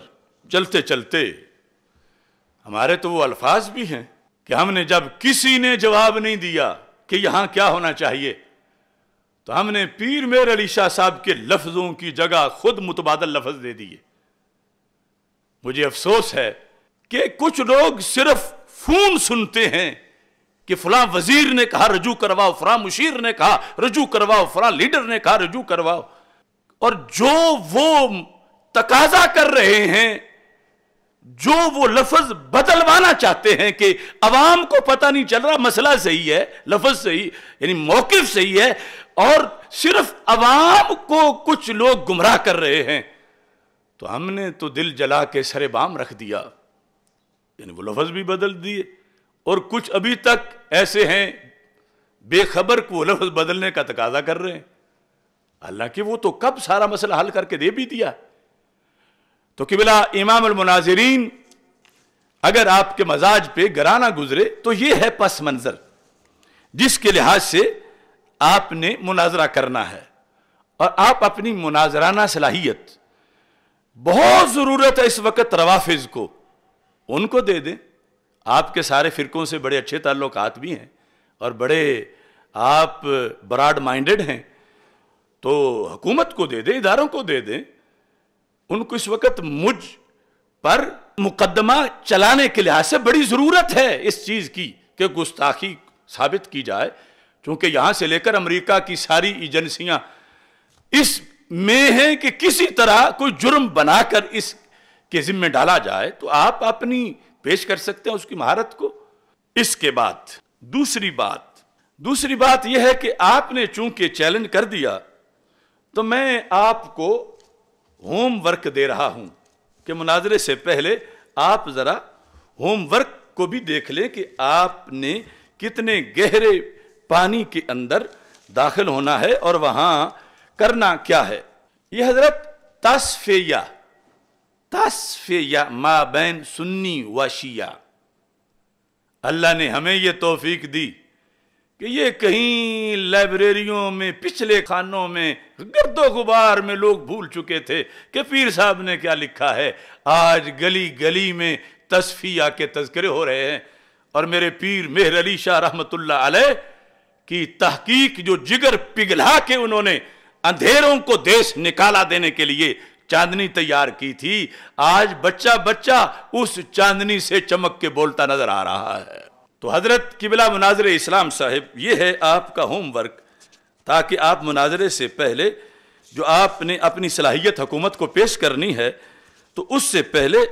चलते चलते हमारे तो वो अल्फाज भी हैं कि हमने जब किसी ने जवाब नहीं दिया कि यहां क्या होना चाहिए तो हमने पीर मेर अली शाह साहब के लफ्ज़ों की जगह खुद मुतबाद लफ्ज़ दे दिए मुझे अफसोस है कि कुछ लोग सिर्फ फून सुनते हैं कि फला वजीर ने कहा रजू करवाओ फला मुशीर ने कहा रजू करवाओ फला लीडर ने कहा रजू करवाओ और जो वो तकाजा कर रहे हैं जो वो लफज बदलवाना चाहते हैं कि अवाम को पता नहीं चल रहा मसला सही है लफज सही यानी मौकफ सही है और सिर्फ अवाम को कुछ लोग गुमराह कर रहे हैं तो हमने तो दिल जला के सरे बाम रख दिया यानी वो लफज भी बदल दिए और कुछ अभी तक ऐसे हैं बेखबर को लफ्ज बदलने का तकाजा कर रहे हैं हालांकि वो तो कब सारा मसला हल करके दे भी दिया तो कि बिला इमाम मुनाजरीन अगर आपके मजाज पे गराना गुजरे तो ये है पस मंजर जिसके लिहाज से आपने मुनाजरा करना है और आप अपनी मुनाजराना सलाहियत बहुत ज़रूरत है इस वक्त रवाफिज को उनको दे दें आपके सारे फ़िरक़ों से बड़े अच्छे ताल्लुक भी हैं और बड़े आप ब्राड माइंडेड हैं तो हुकूमत को दे दें इदारों को दे दें उनको इस वक्त मुझ पर मुकदमा चलाने के लिहाज से बड़ी ज़रूरत है इस चीज़ की कि गुस्ताखी साबित की जाए क्योंकि यहाँ से लेकर अमेरिका की सारी एजेंसियाँ इस में हैं कि किसी तरह कोई जुर्म बनाकर इस के जिम्मे डाला जाए तो आप अपनी पेश कर सकते हैं उसकी महारत को इसके बाद दूसरी बात दूसरी बात यह है कि आपने चूंकि चैलेंज कर दिया तो मैं आपको होमवर्क दे रहा हूं कि मुनाजरे से पहले आप ज़रा होमवर्क को भी देख लें कि आपने कितने गहरे पानी के अंदर दाखिल होना है और वहां करना क्या है यह हजरत तस्फेया तस्फिया बैन सुन्नी व शिया अल्लाह ने हमें ये तोफीक दी कि ये कहीं लाइब्रेरियों में पिछले खानों में गर्दो गुबार में लोग भूल चुके थे कि पीर साहब ने क्या लिखा है आज गली गली में तस्फिया के तस्करे हो रहे हैं और मेरे पीर मेहर अली शाह रहमतुल्ला अलैह की तहकीक जो जिगर पिघला के उन्होंने अंधेरों को देश निकाला देने के लिए चांदनी तैयार की थी आज बच्चा बच्चा उस चांदनी से चमक के बोलता नजर आ रहा है तो हजरत किबला मुनाजर इस्लाम साहिब ये है आपका होमवर्क ताकि आप मुनाजरे से पहले जो आपने अपनी सलाहियत हुकूमत को पेश करनी है तो उससे पहले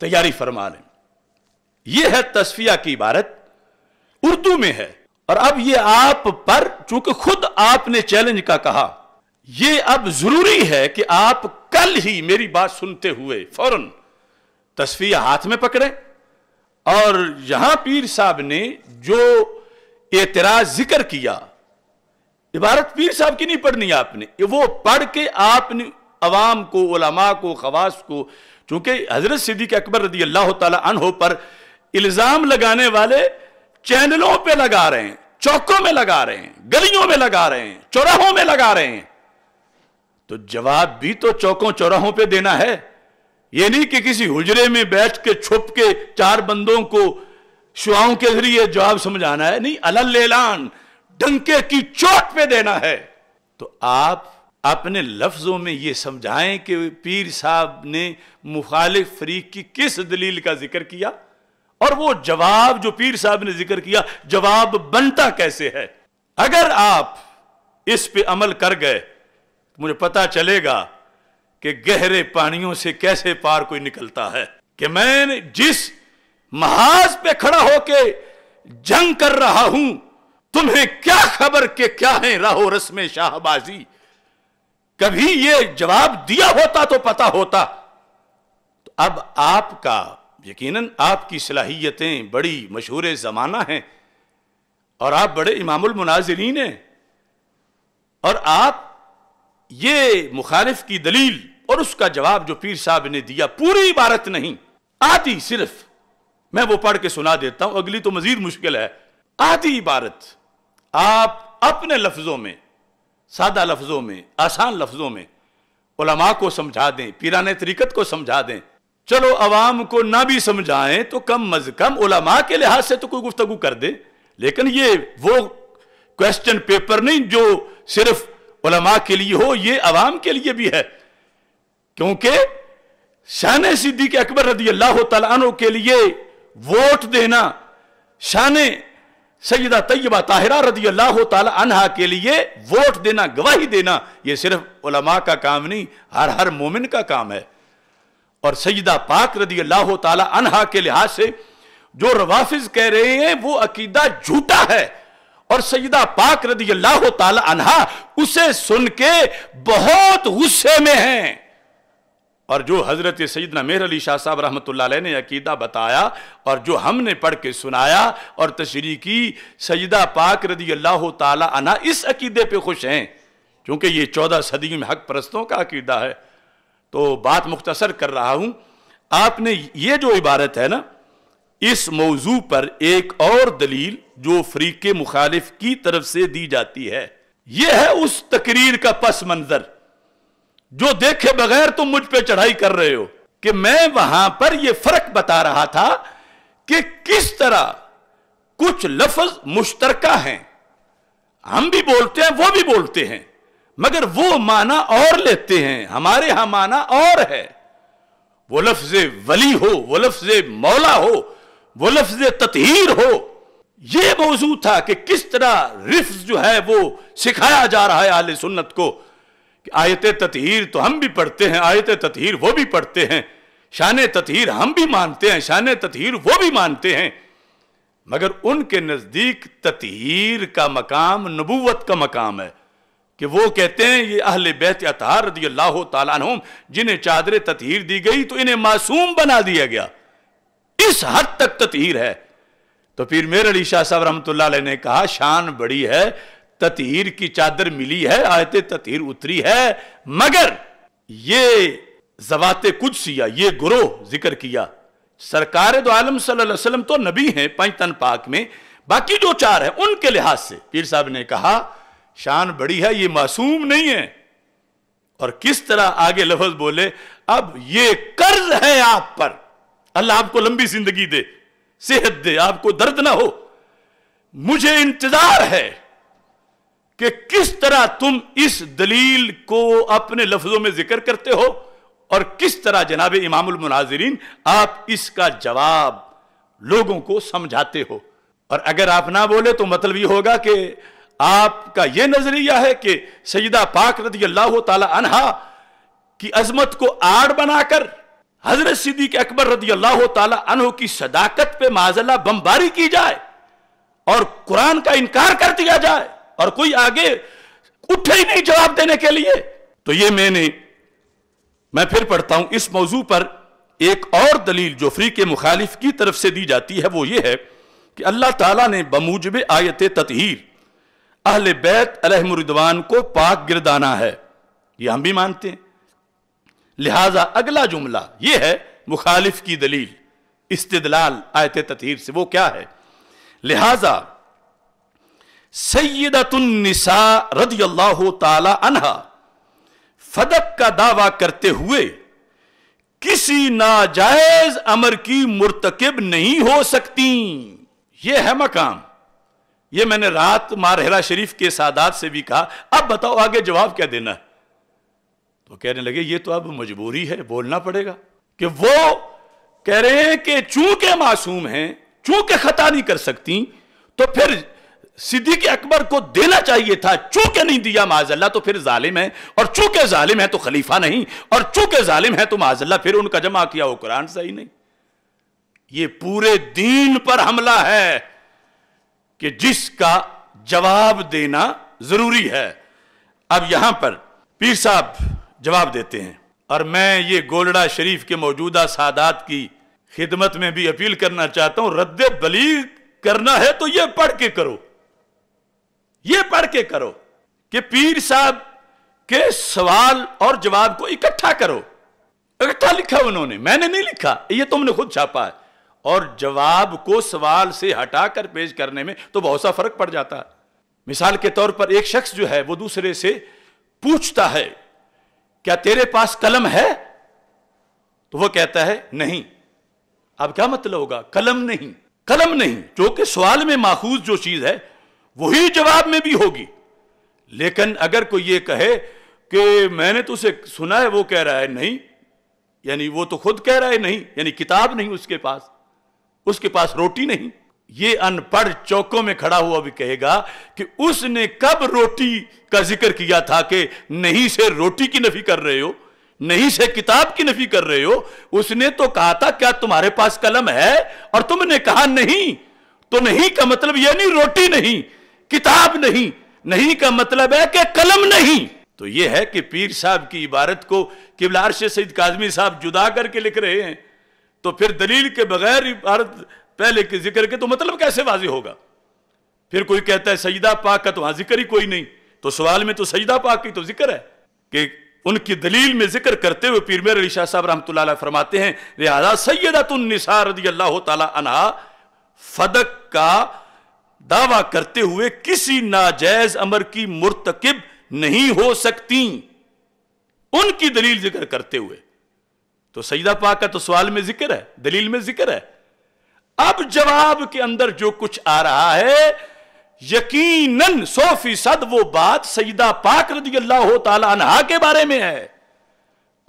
तैयारी फरमा लें यह है तस्फिया की इबारत उर्दू में है और अब यह आप पर चूंकि खुद आपने चैलेंज का कहा ये अब जरूरी है कि आप कल ही मेरी बात सुनते हुए फौरन तस्वीर हाथ में पकड़े और यहां पीर साहब ने जो एतराज जिक्र किया इबारत पीर साहब की नहीं पढ़नी आपने वो पढ़ के आपने अवाम को उलमा को खवास को चूंकि हजरत सिद्दीक अकबर रदी अल्लाह तहो पर इल्जाम लगाने वाले चैनलों पे लगा रहे हैं चौकों में लगा रहे हैं गलियों में लगा रहे हैं चौराहों में लगा रहे हैं तो जवाब भी तो चौकों चौराहों पे देना है ये नहीं कि किसी हुजरे में बैठ के छुप के चार बंदों को शुआओं के जरिए जवाब समझाना है नहीं अलल लेलान डंके की चोट पे देना है तो आप अपने लफ्जों में ये समझाएं कि पीर साहब ने मुखालिफ फरीक की किस दलील का जिक्र किया और वो जवाब जो पीर साहब ने जिक्र किया जवाब बनता कैसे है अगर आप इस पे अमल कर गए मुझे पता चलेगा कि गहरे पानियों से कैसे पार कोई निकलता है कि मैं जिस महाज पे खड़ा होके जंग कर रहा हूं तुम्हें क्या खबर के क्या है राहो रस्म शाहबाजी कभी ये जवाब दिया होता तो पता होता तो अब आपका यकीनन आपकी सलाहियतें बड़ी मशहूर ज़माना हैं और आप बड़े इमामुल मुनाजरीन हैं और आप ये मुखालिफ की दलील और उसका जवाब जो पीर साहब ने दिया पूरी इबारत नहीं आती सिर्फ मैं वो पढ़ के सुना देता हूं अगली तो मजीद मुश्किल है आधी इबारत आप अपने लफ्जों में सादा लफ्जों में आसान लफ्जों में उलमा को समझा दें पीरान तरीकत को समझा दें चलो अवाम को ना भी समझाएं तो कम अज कम उलमा के लिहाज से तो कोई गुफ्तगु कर दे लेकिन ये वो क्वेश्चन पेपर नहीं जो सिर्फ उलमा के लिए हो ये आवाम के लिए भी है क्योंकि शान सिद्दीक अकबर रदी अल्लाह तु के लिए वोट देना शान सैदा तयबा ताहरा रदी अल्लाह तहा के लिए वोट देना गवाही देना यह सिर्फ उलमा का काम नहीं हर हर मोमिन का काम है और सैदा पाक रदी अल्लाह तहा के लिहाज से जो रवाफिज कह रहे हैं वो अकीदा झूठा है और सईदा पाक रदी अल्लाह तला उसे सुन के बहुत गुस्से में हैं और जो हजरत सईदना मेहर अली शाह साहब रहमत ने अकीदा बताया और जो हमने पढ़ के सुनाया और तशरी की सईदा पाक रदी अल्लाह तहा इस अकीदे पे खुश हैं क्योंकि ये चौदह सदी में हक परस्तों का अकीदा है तो बात मुख्तसर कर रहा हूं आपने ये जो इबारत है ना इस मौजू पर एक और दलील जो फ्रीके मुखालिफ की तरफ से दी जाती है यह है उस तकरीर का पस मंजर जो देखे बगैर तुम मुझ पर चढ़ाई कर रहे हो कि मैं वहां पर यह फर्क बता रहा था कि किस तरह कुछ लफज मुश्तरका हैं हम भी बोलते हैं वो भी बोलते हैं मगर वो माना और लेते हैं हमारे यहां माना और है वो लफ्ज वली हो वो लफ्ज मौला हो वो लफ्ज ततहीर हो ये मौजूद था कि किस तरह रिफ जो है वो सिखाया जा रहा है आल सुन्नत को कि आयत ततहीर तो हम भी पढ़ते हैं आयत ततहीर वो भी पढ़ते हैं शान ततहीर हम भी मानते हैं शान ततहीर वो भी मानते हैं मगर उनके नज़दीक ततहीर का मकाम नबूवत का मकाम है कि वो कहते हैं ये अहल बेहत अतहार रदी अल्लाह तम जिन्हें चादर ततहीर दी गई तो इन्हें मासूम बना दिया गया किस हद तक तो ततहीर है तो फिर मेर अली शाह साहब रहमत ने कहा शान बड़ी है ततहीर की चादर मिली है आयते ततहीर उतरी है मगर ये कुछ सिया ये गुरोह जिक्र किया सरकार दो आलम वसल्लम तो नबी हैं पंचतन पाक में बाकी जो चार हैं उनके लिहाज से पीर साहब ने कहा शान बड़ी है ये मासूम नहीं है और किस तरह आगे लफज बोले अब ये कर्ज है आप पर अल्लाह आपको लंबी जिंदगी दे सेहत दे आपको दर्द ना हो मुझे इंतजार है कि किस तरह तुम इस दलील को अपने लफ्जों में जिक्र करते हो और किस तरह जनाब इमामुल मुनाजरीन आप इसका जवाब लोगों को समझाते हो और अगर आप ना बोले तो मतलब ये होगा कि आपका यह नजरिया है कि सईदा पाक रजी अल्लाह तला अनहा की अजमत को आड़ बनाकर हजरत सिद्दीक अकबर रदी अल्लाह तह की सदाकत पे माजला बमबारी की जाए और कुरान का इनकार कर दिया जाए और कोई आगे उठे ही नहीं जवाब देने के लिए तो ये मैंने मैं फिर पढ़ता हूं इस मौजू पर एक और दलील जो फ्री के मुखालिफ की तरफ से दी जाती है वो ये है कि अल्लाह तला ने बमूजब आयत ततहीर अहल बैत अलहमरिदवान को पाक गिरदाना है ये हम भी मानते हैं लिहाजा अगला जुमला यह है मुखालिफ की दलील इस्तदलाल आयत तथहीर से वो क्या है लिहाजा सैदतुलनिसा रदी अल्लाह ताला अनहा फदक का दावा करते हुए किसी नाजायज अमर की मुरतकब नहीं हो सकती यह है मकाम यह मैंने रात मारहरा शरीफ के सादात से भी कहा अब बताओ आगे जवाब क्या देना है तो कहने लगे ये तो अब मजबूरी है बोलना पड़ेगा कि वो कह रहे हैं कि चूंकि मासूम हैं चूंकि खता नहीं कर सकती तो फिर सिद्दीक अकबर को देना चाहिए था चूंकि नहीं दिया माजल्ला तो फिर जालिम है और चूंकि जालिम है तो खलीफा नहीं और चूंकि जालिम है तो माजल्ला फिर उनका जमा किया वो कुरान सही नहीं ये पूरे दीन पर हमला है कि जिसका जवाब देना जरूरी है अब यहां पर पीर साहब जवाब देते हैं और मैं ये गोलड़ा शरीफ के मौजूदा सादात की खिदमत में भी अपील करना चाहता हूं रद्द बली करना है तो यह पढ़ के करो ये पढ़ के करो कि पीर साहब के सवाल और जवाब को इकट्ठा करो इकट्ठा लिखा उन्होंने मैंने नहीं लिखा ये तुमने खुद छापा है और जवाब को सवाल से हटाकर पेश करने में तो बहुत सा फर्क पड़ जाता है मिसाल के तौर पर एक शख्स जो है वो दूसरे से पूछता है क्या तेरे पास कलम है तो वो कहता है नहीं अब क्या मतलब होगा कलम नहीं कलम नहीं जो कि सवाल में माखूज जो चीज है वही जवाब में भी होगी लेकिन अगर कोई ये कहे कि मैंने तो उसे सुना है वो कह रहा है नहीं यानी वो तो खुद कह रहा है नहीं यानी किताब नहीं उसके पास उसके पास रोटी नहीं ये अनपढ़ चौकों में खड़ा हुआ भी कहेगा कि उसने कब रोटी का जिक्र किया था कि नहीं से रोटी की नफी कर रहे हो नहीं से किताब की नफी कर रहे हो उसने तो कहा था क्या तुम्हारे पास कलम है और तुमने कहा नहीं तो नहीं का मतलब यह नहीं रोटी नहीं किताब नहीं नहीं का मतलब है कि कलम नहीं तो यह है कि पीर साहब की इबारत को किबलार से सईद काजमी साहब जुदा करके लिख रहे हैं तो फिर दलील के बगैर इबारत पहले के जिक्र के तो मतलब कैसे वाजे होगा फिर कोई कहता है सईदा पाक का तो वहां जिक्र ही कोई नहीं तो सवाल में तो सईदा पाक की तो जिक्र है कि उनकी दलील में जिक्र करते हुए पीर मेर अली शाह साहब रहमत फरमाते हैं लिहाजा सैदा रदी अल्लाह तला फदक का दावा करते हुए किसी नाजायज अमर की मुर्तकब नहीं हो सकती उनकी दलील जिक्र करते हुए तो सईदा पाक का तो सवाल में जिक्र है दलील में जिक्र है अब जवाब के अंदर जो कुछ आ रहा है यकीनन सौ फीसद वो बात सईदा पाक रजी अल्लाह तला के बारे में है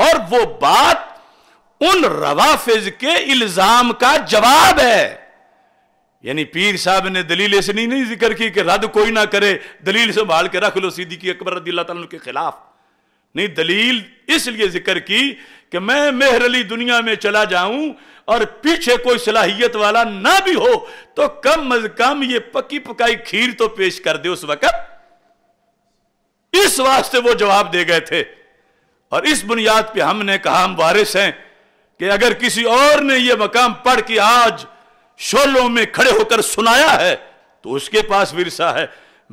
और वो बात उन रवाफिज के इल्जाम का जवाब है यानी पीर साहब ने दलील ऐसे नहीं, नहीं जिक्र की कि रद्द कोई ना करे दलील संभाल के रख लो सीधी की अकबर रदी अल्लाह के खिलाफ नहीं दलील इसलिए जिक्र की कि मैं मेहरली दुनिया में चला जाऊं और पीछे कोई सलाहियत वाला ना भी हो तो कम अज कम ये पकी पकाई खीर तो पेश कर दे उस वक्त इस वास्ते वो जवाब दे गए थे और इस बुनियाद पे हमने कहा हम वारिस हैं कि अगर किसी और ने यह मकाम पढ़ के आज शोलों में खड़े होकर सुनाया है तो उसके पास विरसा है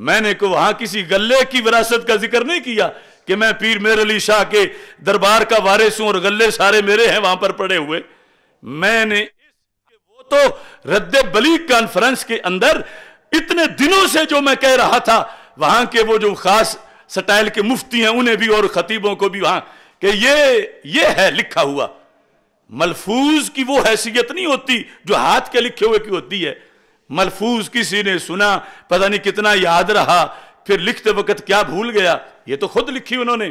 मैंने को वहां किसी गले की विरासत का जिक्र नहीं किया कि मैं पीर मेर अली शाह के दरबार का वारिस हूं और गले सारे मेरे हैं वहां पर पड़े हुए मैंने वो तो रद्द बली कॉन्फ्रेंस के अंदर इतने दिनों से जो मैं कह रहा था वहां के वो जो खास स्टाइल के मुफ्ती हैं उन्हें भी और खतीबों को भी वहां कि ये ये है लिखा हुआ मलफूज की वो हैसियत नहीं होती जो हाथ के लिखे हुए की होती है मलफूज किसी ने सुना पता नहीं कितना याद रहा फिर लिखते वक्त क्या भूल गया ये तो खुद लिखी उन्होंने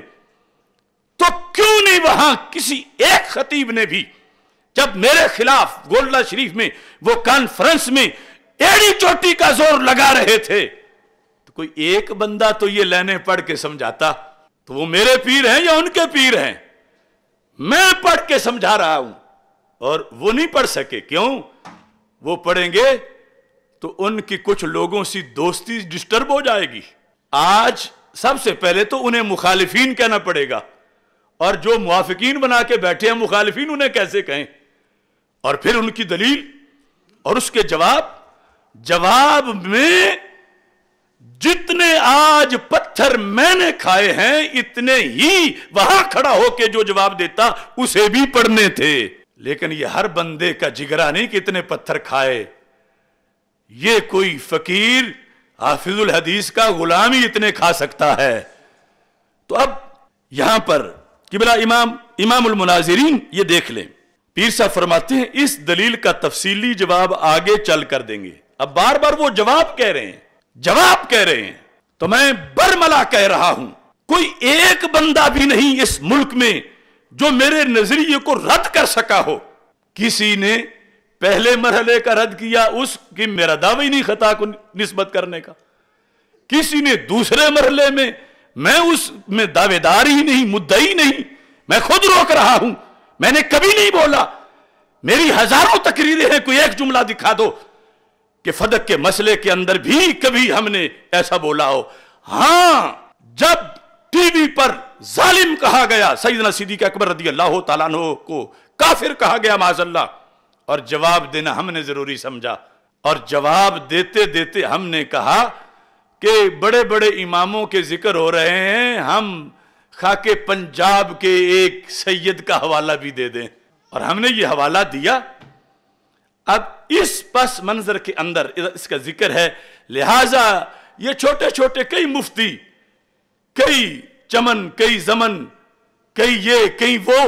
तो क्यों नहीं वहां किसी एक खतीब ने भी जब मेरे खिलाफ गोल्डा शरीफ में वो कॉन्फ्रेंस में एड़ी चोटी का जोर लगा रहे थे तो कोई एक बंदा तो ये लेने पढ़ के समझाता तो वो मेरे पीर हैं या उनके पीर हैं मैं पढ़ के समझा रहा हूं और वो नहीं पढ़ सके क्यों वो पढ़ेंगे तो उनकी कुछ लोगों से दोस्ती डिस्टर्ब हो जाएगी आज सबसे पहले तो उन्हें मुखालिफिन कहना पड़ेगा और जो मुआफिकीन बना के बैठे हैं मुखालिफिन उन्हें कैसे कहें और फिर उनकी दलील और उसके जवाब जवाब में जितने आज पत्थर मैंने खाए हैं इतने ही वहां खड़ा होकर जो जवाब देता उसे भी पढ़ने थे लेकिन यह हर बंदे का जिगरा नहीं कि इतने पत्थर खाए ये कोई फकीर हाफिजुल हदीस का गुलामी इतने खा सकता है तो अब यहां पर किबला इमाम इमामुल मुनाजिरीन ये देख लें पीर साहब फरमाते हैं इस दलील का तफसीली जवाब आगे चल कर देंगे अब बार बार वो जवाब कह रहे हैं जवाब कह रहे हैं तो मैं बरमला कह रहा हूं कोई एक बंदा भी नहीं इस मुल्क में जो मेरे नजरिए को रद्द कर सका हो किसी ने पहले मरहले का रद्द किया उसकी मेरा दावा ही नहीं खता को नस्बत करने का किसी ने दूसरे मरहले में मैं उसमें दावेदार ही नहीं मुद्दा ही नहीं मैं खुद रोक रहा हूं मैंने कभी नहीं बोला मेरी हजारों तकरीरें हैं कोई एक जुमला दिखा दो कि फदक के मसले के अंदर भी कभी हमने ऐसा बोला हो हां जब टीवी पर जालिम कहा गया सईदना के अकबर रदी अल्लाह तला को काफिर कहा गया माजल्ला और जवाब देना हमने जरूरी समझा और जवाब देते देते हमने कहा कि बड़े बड़े इमामों के जिक्र हो रहे हैं हम खाके पंजाब के एक सैयद का हवाला भी दे दें और हमने ये हवाला दिया अब इस पस मंजर के अंदर इसका जिक्र है लिहाजा ये छोटे छोटे कई मुफ्ती कई चमन कई जमन कई ये कई वो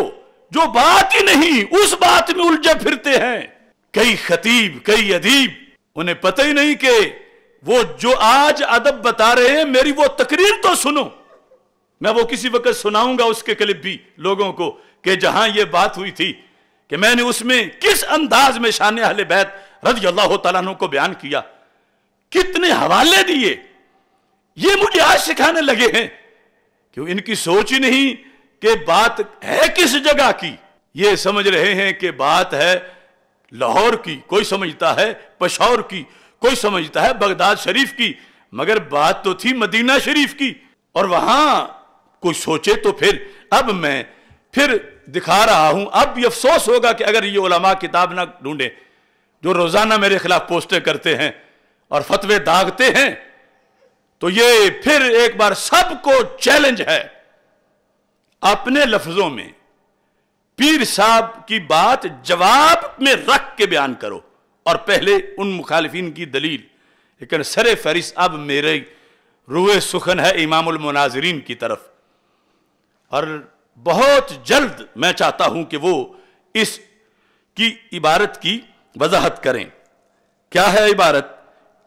जो बात ही नहीं उस बात में उलझे फिरते हैं कई खतीब कई अदीब उन्हें पता ही नहीं कि वो जो आज अदब बता रहे हैं मेरी वो तकरीर तो सुनो मैं वो किसी वक्त सुनाऊंगा उसके क्लिप भी लोगों को कि जहां ये बात हुई थी कि मैंने उसमें किस अंदाज में शान बैत रजी अल्लाह तला को बयान किया कितने हवाले दिए ये मुझे आज सिखाने लगे हैं क्यों इनकी सोच ही नहीं कि बात है किस जगह की ये समझ रहे हैं कि बात है लाहौर की कोई समझता है पशौर की कोई समझता है बगदाद शरीफ की मगर बात तो थी मदीना शरीफ की और वहां कोई सोचे तो फिर अब मैं फिर दिखा रहा हूं अब ये अफसोस होगा कि अगर ये ओलमा किताब ना ढूंढे जो रोज़ाना मेरे खिलाफ पोस्टें करते हैं और फतवे दागते हैं तो ये फिर एक बार सबको चैलेंज है अपने लफ्जों में पीर साहब की बात जवाब में रख के बयान करो और पहले उन मुखालफिन की दलील लेकिन सरे फहरिस अब मेरे रूए सुखन है इमामुल मुनाजरीन की तरफ और बहुत जल्द मैं चाहता हूं कि वो इस की इबारत की वजाहत करें क्या है इबारत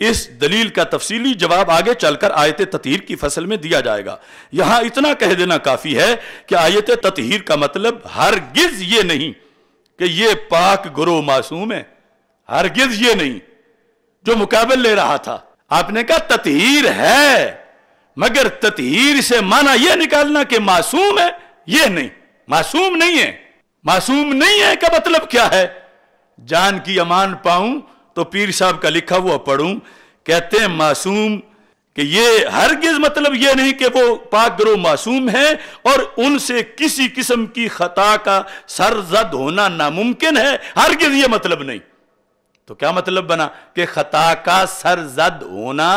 इस दलील का तफसीली जवाब आगे चलकर आयत ततीर की फसल में दिया जाएगा यहां इतना कह देना काफी है कि आयत ततीर का मतलब हरगिज ये नहीं कि ये पाक गुरो मासूम है हरगिज ये नहीं जो मुकाबल ले रहा था आपने कहा ततहीर है मगर ततहीर से माना यह निकालना कि मासूम है यह नहीं मासूम नहीं है मासूम नहीं है का मतलब क्या है जान की अमान पाऊं तो पीर साहब का लिखा हुआ पढ़ूं कहते हैं मासूम कि ये हरगिज मतलब ये नहीं कि वो पाक ग्रो मासूम है और उनसे किसी किस्म की खता का सरजद होना नामुमकिन है हरगिज ये मतलब नहीं तो क्या मतलब बना कि खता का सरजद होना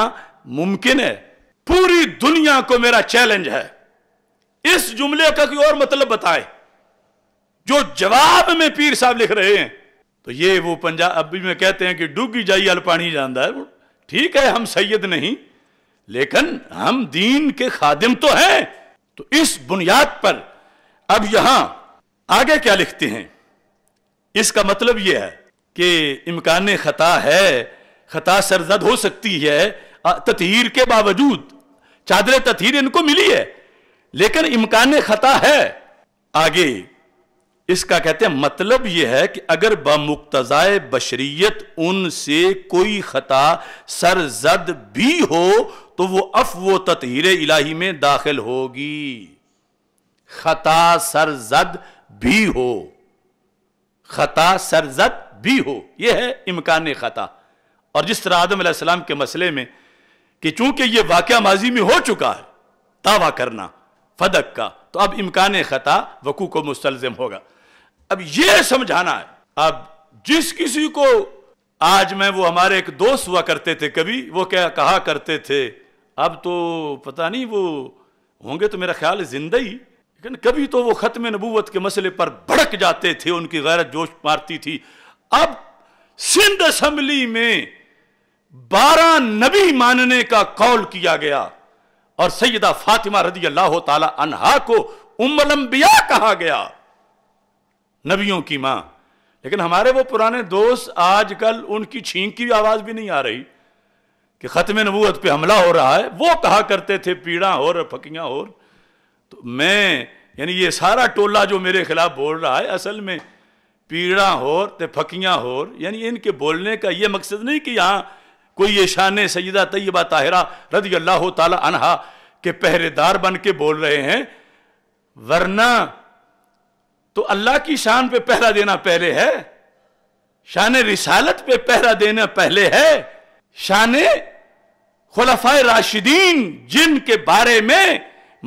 मुमकिन है पूरी दुनिया को मेरा चैलेंज है इस जुमले का कोई और मतलब बताए जो जवाब में पीर साहब लिख रहे हैं तो ये वो पंजाब अभी में कहते हैं कि डूबी जाइए अल्पानी जानदा है ठीक है हम सैयद नहीं लेकिन हम दीन के खादिम तो हैं तो इस बुनियाद पर अब यहां आगे क्या लिखते हैं इसका मतलब यह है कि इमकान खता है खता सरजद हो सकती है ततहीर के बावजूद चादर तथीर तो इनको मिली है लेकिन इम्कान खता है आगे इसका कहते हैं मतलब यह है कि अगर बमुक्तजाए बशरीत उनसे कोई खता सरजद भी हो तो वो अफ व ततहर इलाही में दाखिल होगी खता सरजद भी हो खता सरजद भी हो यह है इम्कान खता और जिस तरह आदम के मसले में कि चूंकि यह वाक्य माजी में हो चुका है दावा करना फदक का तो अब इम्कान ख़ता वकू को मुस्तलजम होगा अब यह समझाना है अब जिस किसी को आज मैं वो हमारे एक दोस्त हुआ करते थे कभी वो क्या कहा करते थे अब तो पता नहीं वो होंगे तो मेरा ख्याल जिंदा ही लेकिन कभी तो वो ख़त्म नबूवत के मसले पर भड़क जाते थे उनकी गैरत जोश मारती थी अब सिंध असम्बली में बारह नबी मानने का कौल किया गया और सैदा फातिमा रजी अल्लाह तहा को उम्मलम्बिया कहा गया नबियों की मां लेकिन हमारे वो पुराने दोस्त आजकल उनकी छींक की आवाज भी नहीं आ रही कि खत्म नबूत पे हमला हो रहा है वो कहा करते थे पीड़ा और फकियां और तो मैं यानी ये सारा टोला जो मेरे खिलाफ बोल रहा है असल में पीड़ा होर ते फकियां होर यानी इनके बोलने का ये मकसद नहीं कि यहां कोई शान सईदा तयबा ताहरा रदी अल्लाह अनहा के पहरेदार बन के बोल रहे हैं वरना तो अल्लाह की शान पे पहरा देना पहले है शान रिसालत पे पहरा देना पहले है शान खुलफाए राशिदीन जिन के बारे में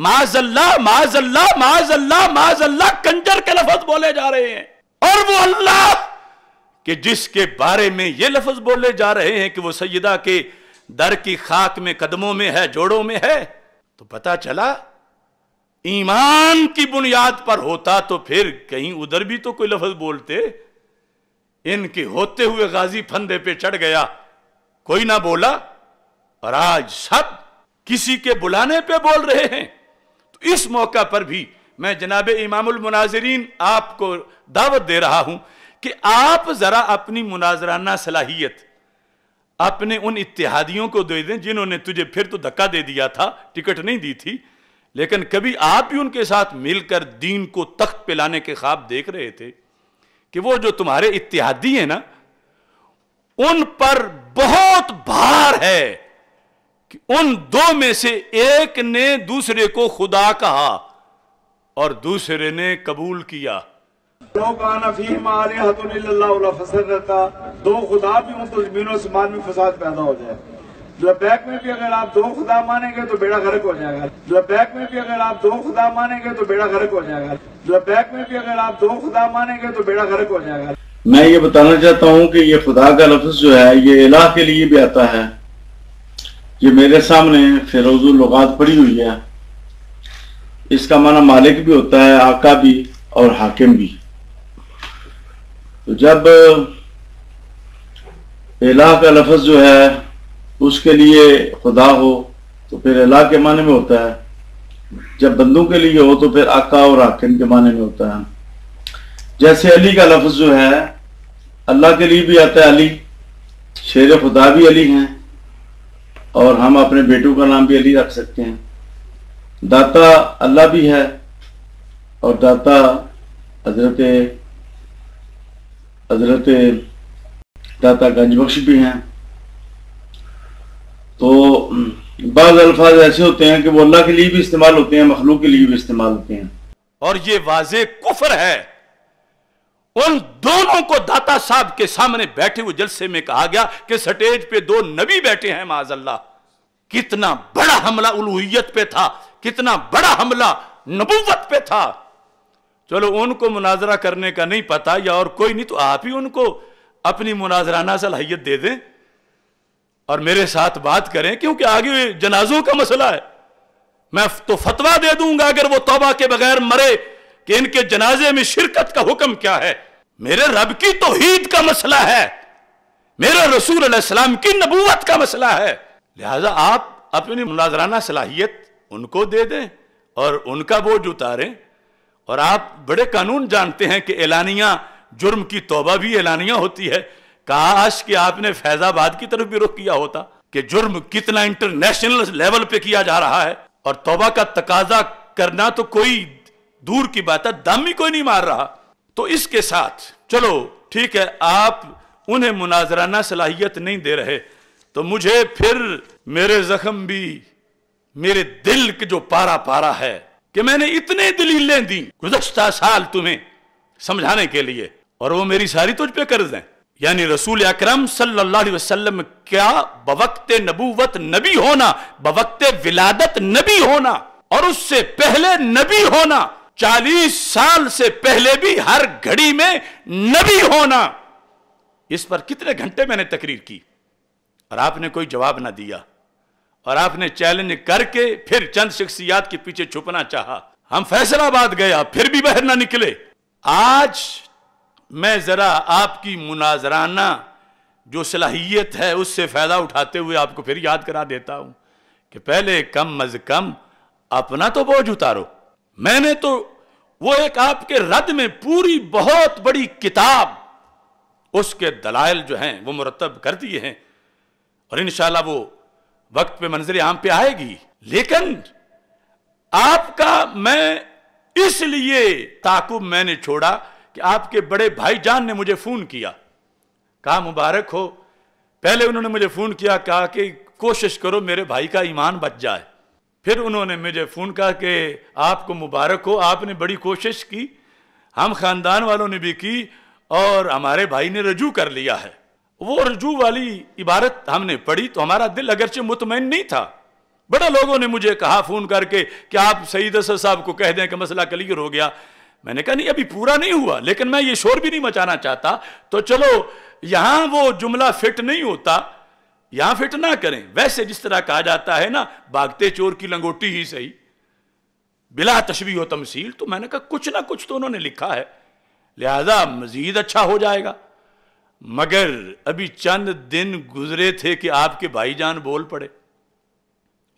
माजल्ला माजल्ला माजल्ला माजल्ला कंजर के लफज बोले जा रहे हैं और वो अल्लाह कि जिसके बारे में ये लफ्ज बोले जा रहे हैं कि वो सैदा के दर की खाक में कदमों में है जोड़ों में है तो पता चला ईमान की बुनियाद पर होता तो फिर कहीं उधर भी तो कोई लफ्ज बोलते इनके होते हुए गाजी फंदे पे चढ़ गया कोई ना बोला और आज सब किसी के बुलाने पे बोल रहे हैं तो इस मौका पर भी मैं जनाब इमामुल मुनाजरीन आपको दावत दे रहा हूं कि आप जरा अपनी मुनाजराना सलाहियत अपने उन इतिहादियों को दे दें जिन्होंने तुझे फिर तो धक्का दे दिया था टिकट नहीं दी थी लेकिन कभी आप भी उनके साथ मिलकर दीन को तख्त पे लाने के ख्वाब देख रहे थे कि वो जो तुम्हारे इतिहादी है ना उन पर बहुत भार है कि उन दो में से एक ने दूसरे को खुदा कहा और दूसरे ने कबूल किया दो खुदा भी हूँ तो जमीन समाज में फसाद पैदा हो जाए लबैक में भी अगर आप दो खुदा मानेंगे तो बेड़ा गर्क हो जाएगा लबैक में भी अगर आप दो खुदा मानेंगे तो बेड़ा गर्क हो जाएगा लबैक में भी अगर आप दो खुदा मानेंगे तो बेड़ा गर्क हो जाएगा मैं ये बताना चाहता हूँ कि ये खुदा का लफ्ज जो है ये इलाह के लिए भी आता है ये मेरे सामने फेरोजुल लुगात पड़ी हुई है इसका माना मालिक भी होता है आका भी और हाकिम भी तो जब एला का लफज जो है उसके लिए खुदा हो तो फिर एला के माने में होता है जब बंदों के लिए हो तो फिर आका और आकिन के माने में होता है जैसे अली का लफ्ज जो है अल्लाह के लिए भी आता है अली शेर खुदा भी अली हैं और हम अपने बेटों का नाम भी अली रख सकते हैं दाता अल्लाह भी है और दाता हजरत हजरत दाता गंजबख्श भी हैं तो हम्म, बाद अल्फाज ऐसे होते हैं कि वो अल्लाह के लिए भी इस्तेमाल होते हैं मखलूक के लिए भी इस्तेमाल होते हैं और ये वाजे कुफर है उन दोनों को दाता साहब के सामने बैठे हुए जलसे में कहा गया कि स्टेज पे दो नबी बैठे हैं माजल्ला कितना बड़ा हमला उलूहियत पे था कितना बड़ा हमला नबूवत पे था चलो उनको मुनाजरा करने का नहीं पता या और कोई नहीं तो आप ही उनको अपनी मुनाजराना सलाहियत दे दें और मेरे साथ बात करें क्योंकि आगे जनाजों का मसला है मैं तो फतवा दे दूंगा अगर वो तोबा के बगैर मरे कि इनके जनाजे में शिरकत का हुक्म क्या है मेरे रब की हीद का मसला है मेरे रसूल अलैहिस्सलाम की नबूवत का मसला है लिहाजा आप अपनी मुनाजराना सलाहियत उनको दे दें और उनका बोझ उतारें और आप बड़े कानून जानते हैं कि एलानिया जुर्म की तोबा भी एलानिया होती है काश कि आपने फैजाबाद की तरफ भी रुख किया होता कि जुर्म कितना इंटरनेशनल लेवल पे किया जा रहा है और तोबा का तकाजा करना तो कोई दूर की बात है दम ही कोई नहीं मार रहा तो इसके साथ चलो ठीक है आप उन्हें मुनाजराना सलाहियत नहीं दे रहे तो मुझे फिर मेरे जख्म भी मेरे दिल के जो पारा पारा है कि मैंने इतने दलीलें दी गुजश्ता साल तुम्हें समझाने के लिए और वो मेरी सारी तुझ पे कर दें यानी रसूल अकरम सल्लल्लाहु अलैहि वसल्लम क्या बवक्त नबूवत नबी होना बवक्त विलादत नबी होना और उससे पहले नबी होना चालीस साल से पहले भी हर घड़ी में नबी होना इस पर कितने घंटे मैंने तकरीर की और आपने कोई जवाब ना दिया और आपने चैलेंज करके फिर चंद शख्सियात के पीछे छुपना चाहा हम फैसलाबाद गया फिर भी बाहर ना निकले आज मैं जरा आपकी मुनाजराना जो सलाहियत है उससे फायदा उठाते हुए आपको फिर याद करा देता हूं कि पहले कम अज कम अपना तो बोझ उतारो मैंने तो वो एक आपके रद में पूरी बहुत बड़ी किताब उसके दलाइल जो हैं वो मुरतब कर दिए हैं और इन वो वक्त पे मंजिल आम पे आएगी लेकिन आपका मैं इसलिए ताकुब मैंने छोड़ा कि आपके बड़े भाईजान ने मुझे फोन किया कहा मुबारक हो पहले उन्होंने मुझे फोन किया कहा कि कोशिश करो मेरे भाई का ईमान बच जाए फिर उन्होंने मुझे फोन कहा कि आपको मुबारक हो आपने बड़ी कोशिश की हम खानदान वालों ने भी की और हमारे भाई ने रजू कर लिया है वो रजू वाली इबारत हमने पढ़ी तो हमारा दिल अगरचे मुतमिन नहीं था बड़ा लोगों ने मुझे कहा फ़ोन करके कि आप सईद असर साहब को कह दें कि मसला क्लियर हो गया मैंने कहा नहीं अभी पूरा नहीं हुआ लेकिन मैं ये शोर भी नहीं मचाना चाहता तो चलो यहां वो जुमला फिट नहीं होता यहां फिट ना करें वैसे जिस तरह कहा जाता है ना भागते चोर की लंगोटी ही सही बिला तशवी हो तमसील तो मैंने कहा कुछ ना कुछ तो उन्होंने लिखा है लिहाजा मजीद अच्छा हो जाएगा मगर अभी चंद दिन गुजरे थे कि आपके भाईजान बोल पड़े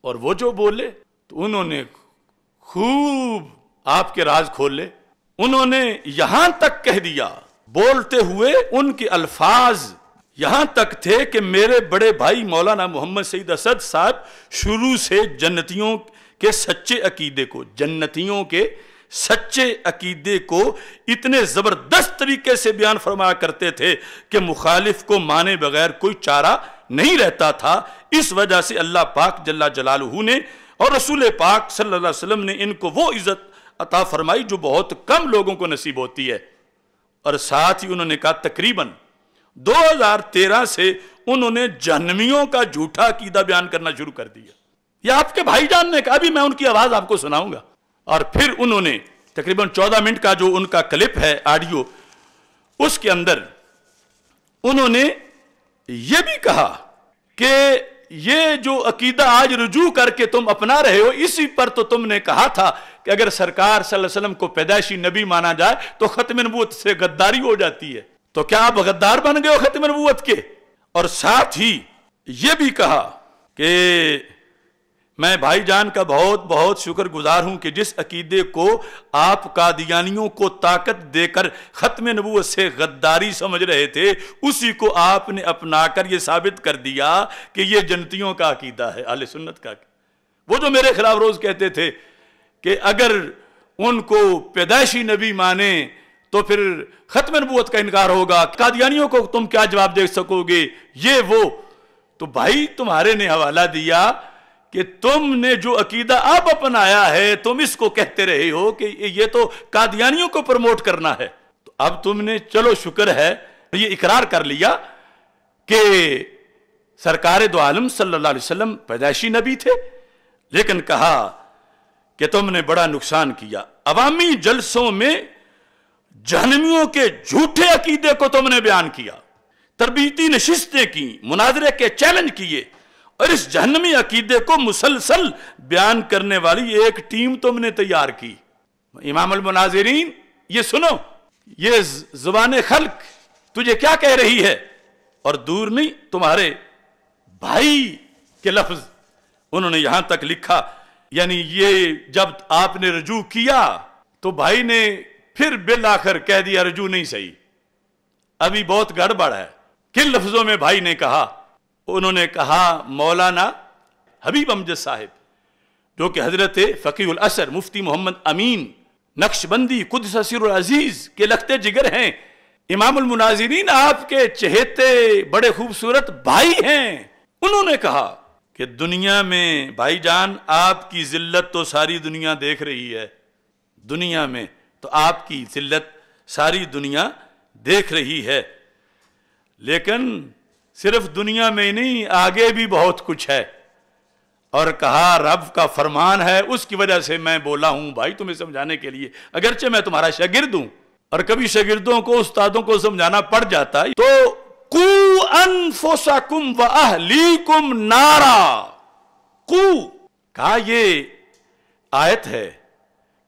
और वो जो बोले तो उन्होंने खूब आपके राज खोले उन्होंने यहां तक कह दिया बोलते हुए उनके अल्फाज यहां तक थे कि मेरे बड़े भाई मौलाना मोहम्मद सईद असद साहब शुरू से जन्नतियों के सच्चे अकीदे को जन्नतियों के सच्चे अकीदे को इतने ज़बरदस्त तरीके से बयान फरमाया करते थे कि मुखालिफ को माने बगैर कोई चारा नहीं रहता था इस वजह से अल्लाह पाक जल्ला जलालहू ने और रसूल पाक सल्लल्लाहु अलैहि वसल्लम ने इनको वो इज़्ज़त अता फरमाई जो बहुत कम लोगों को नसीब होती है और साथ ही उन्होंने कहा तकरीबन 2013 से उन्होंने जहनवियों का झूठा कीदा बयान करना शुरू कर दिया या आपके भाईजान ने कहा अभी मैं उनकी आवाज़ आपको सुनाऊंगा और फिर उन्होंने तकरीबन 14 मिनट का जो उनका क्लिप है ऑडियो उसके अंदर उन्होंने यह भी कहा कि ये जो अकीदा आज रुजू करके तुम अपना रहे हो इसी पर तो तुमने कहा था कि अगर सरकार सल्लम को पैदाइशी नबी माना जाए तो ख़त्म नबूत से गद्दारी हो जाती है तो क्या आप गद्दार बन गए हो ख़त्म नबूत के और साथ ही ये भी कहा कि मैं भाईजान का बहुत बहुत शुक्रगुजार हूं कि जिस अकीदे को आप कादियानियों को ताकत देकर ख़त्म नबूत से गद्दारी समझ रहे थे उसी को आपने अपनाकर यह साबित कर दिया कि यह जनतियों का अकीदा है आल सुन्नत का वो जो मेरे खिलाफ रोज़ कहते थे कि अगर उनको पैदाइशी नबी माने तो फिर ख़त्म नबूत का इनकार होगा कादियानियों को तुम क्या जवाब दे सकोगे ये वो तो भाई तुम्हारे ने हवाला दिया कि तुमने जो अकीदा अब अपनाया है तुम इसको कहते रहे हो कि ये तो कादियानियों को प्रमोट करना है तो अब तुमने चलो शुक्र है ये इकरार कर लिया कि सरकार दो आलम सल्ला वसम पैदाइशी नबी थे लेकिन कहा कि तुमने बड़ा नुकसान किया अवामी जलसों में जहनवियों के झूठे अकीदे को तुमने बयान किया तरबीती नशिस्तें की मुनाजरे के चैलेंज किए और इस जहनमी अकीदे को मुसलसल बयान करने वाली एक टीम तुमने तैयार की इमाम मुनाजरीन ये सुनो ये जुबान खल्क तुझे क्या कह रही है और दूर नहीं तुम्हारे भाई के लफ्ज उन्होंने यहां तक लिखा यानी ये जब आपने रजू किया तो भाई ने फिर बिल आखिर कह दिया रजू नहीं सही अभी बहुत गड़बड़ है किन लफ्जों में भाई ने कहा उन्होंने कहा मौलाना हबीब अमजद साहिब जो कि हजरत उल असर मुफ्ती मोहम्मद अमीन नक्शबंदी खुद ससीर अजीज़ के लगते जिगर हैं इमामुल आपके चहेते बड़े खूबसूरत भाई हैं उन्होंने कहा कि दुनिया में भाईजान आपकी जिल्लत तो सारी दुनिया देख रही है दुनिया में तो आपकी जिल्लत सारी दुनिया देख रही है लेकिन सिर्फ दुनिया में ही नहीं आगे भी बहुत कुछ है और कहा रब का फरमान है उसकी वजह से मैं बोला हूं भाई तुम्हें समझाने के लिए अगरचे मैं तुम्हारा शगिर्द हूं और कभी शगिर्दों को उस्तादों को समझाना पड़ जाता है तो कुम अनफोसाकुम कुम नारा कु कहा ये आयत है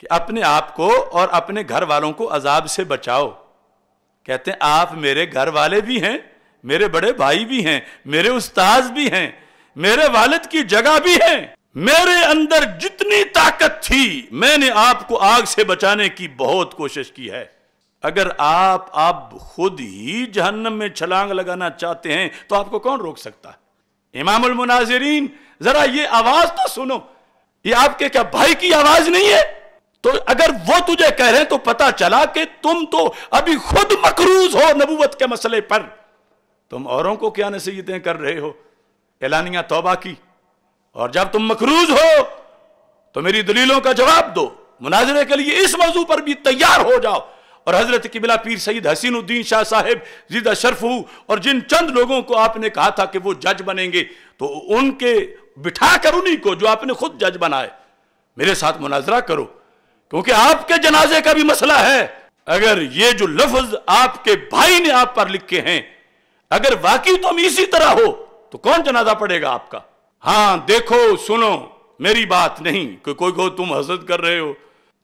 कि अपने आप को और अपने घर वालों को अजाब से बचाओ कहते हैं आप मेरे घर वाले भी हैं मेरे बड़े भाई भी हैं मेरे उस्ताद भी हैं मेरे वालिद की जगह भी है मेरे अंदर जितनी ताकत थी मैंने आपको आग से बचाने की बहुत कोशिश की है अगर आप अब खुद ही जहन्नम में छलांग लगाना चाहते हैं तो आपको कौन रोक सकता है इमामुल मुनाजरीन जरा ये आवाज तो सुनो ये आपके क्या भाई की आवाज नहीं है तो अगर वो तुझे कह रहे हैं तो पता चला कि तुम तो अभी खुद मकरूज हो नबूवत के मसले पर तुम औरों को क्या नसीहतें कर रहे हो एलानिया तोबा की और जब तुम मखरूज हो तो मेरी दलीलों का जवाब दो मुनाजरे के लिए इस मौजू पर भी तैयार हो जाओ और हजरत किबिला पीर सईद हसीनुद्दीन शाह साहेब जिद अशरफ और जिन चंद लोगों को आपने कहा था कि वो जज बनेंगे तो उनके बिठा कर उन्हीं को जो आपने खुद जज बनाए मेरे साथ मुनाजरा करो क्योंकि आपके जनाजे का भी मसला है अगर ये जो लफ्ज आपके भाई ने आप पर लिखे हैं अगर वाकई तुम इसी तरह हो तो कौन जनाजा पड़ेगा आपका हाँ देखो सुनो मेरी बात नहीं कि कोई को तुम हजरत कर रहे हो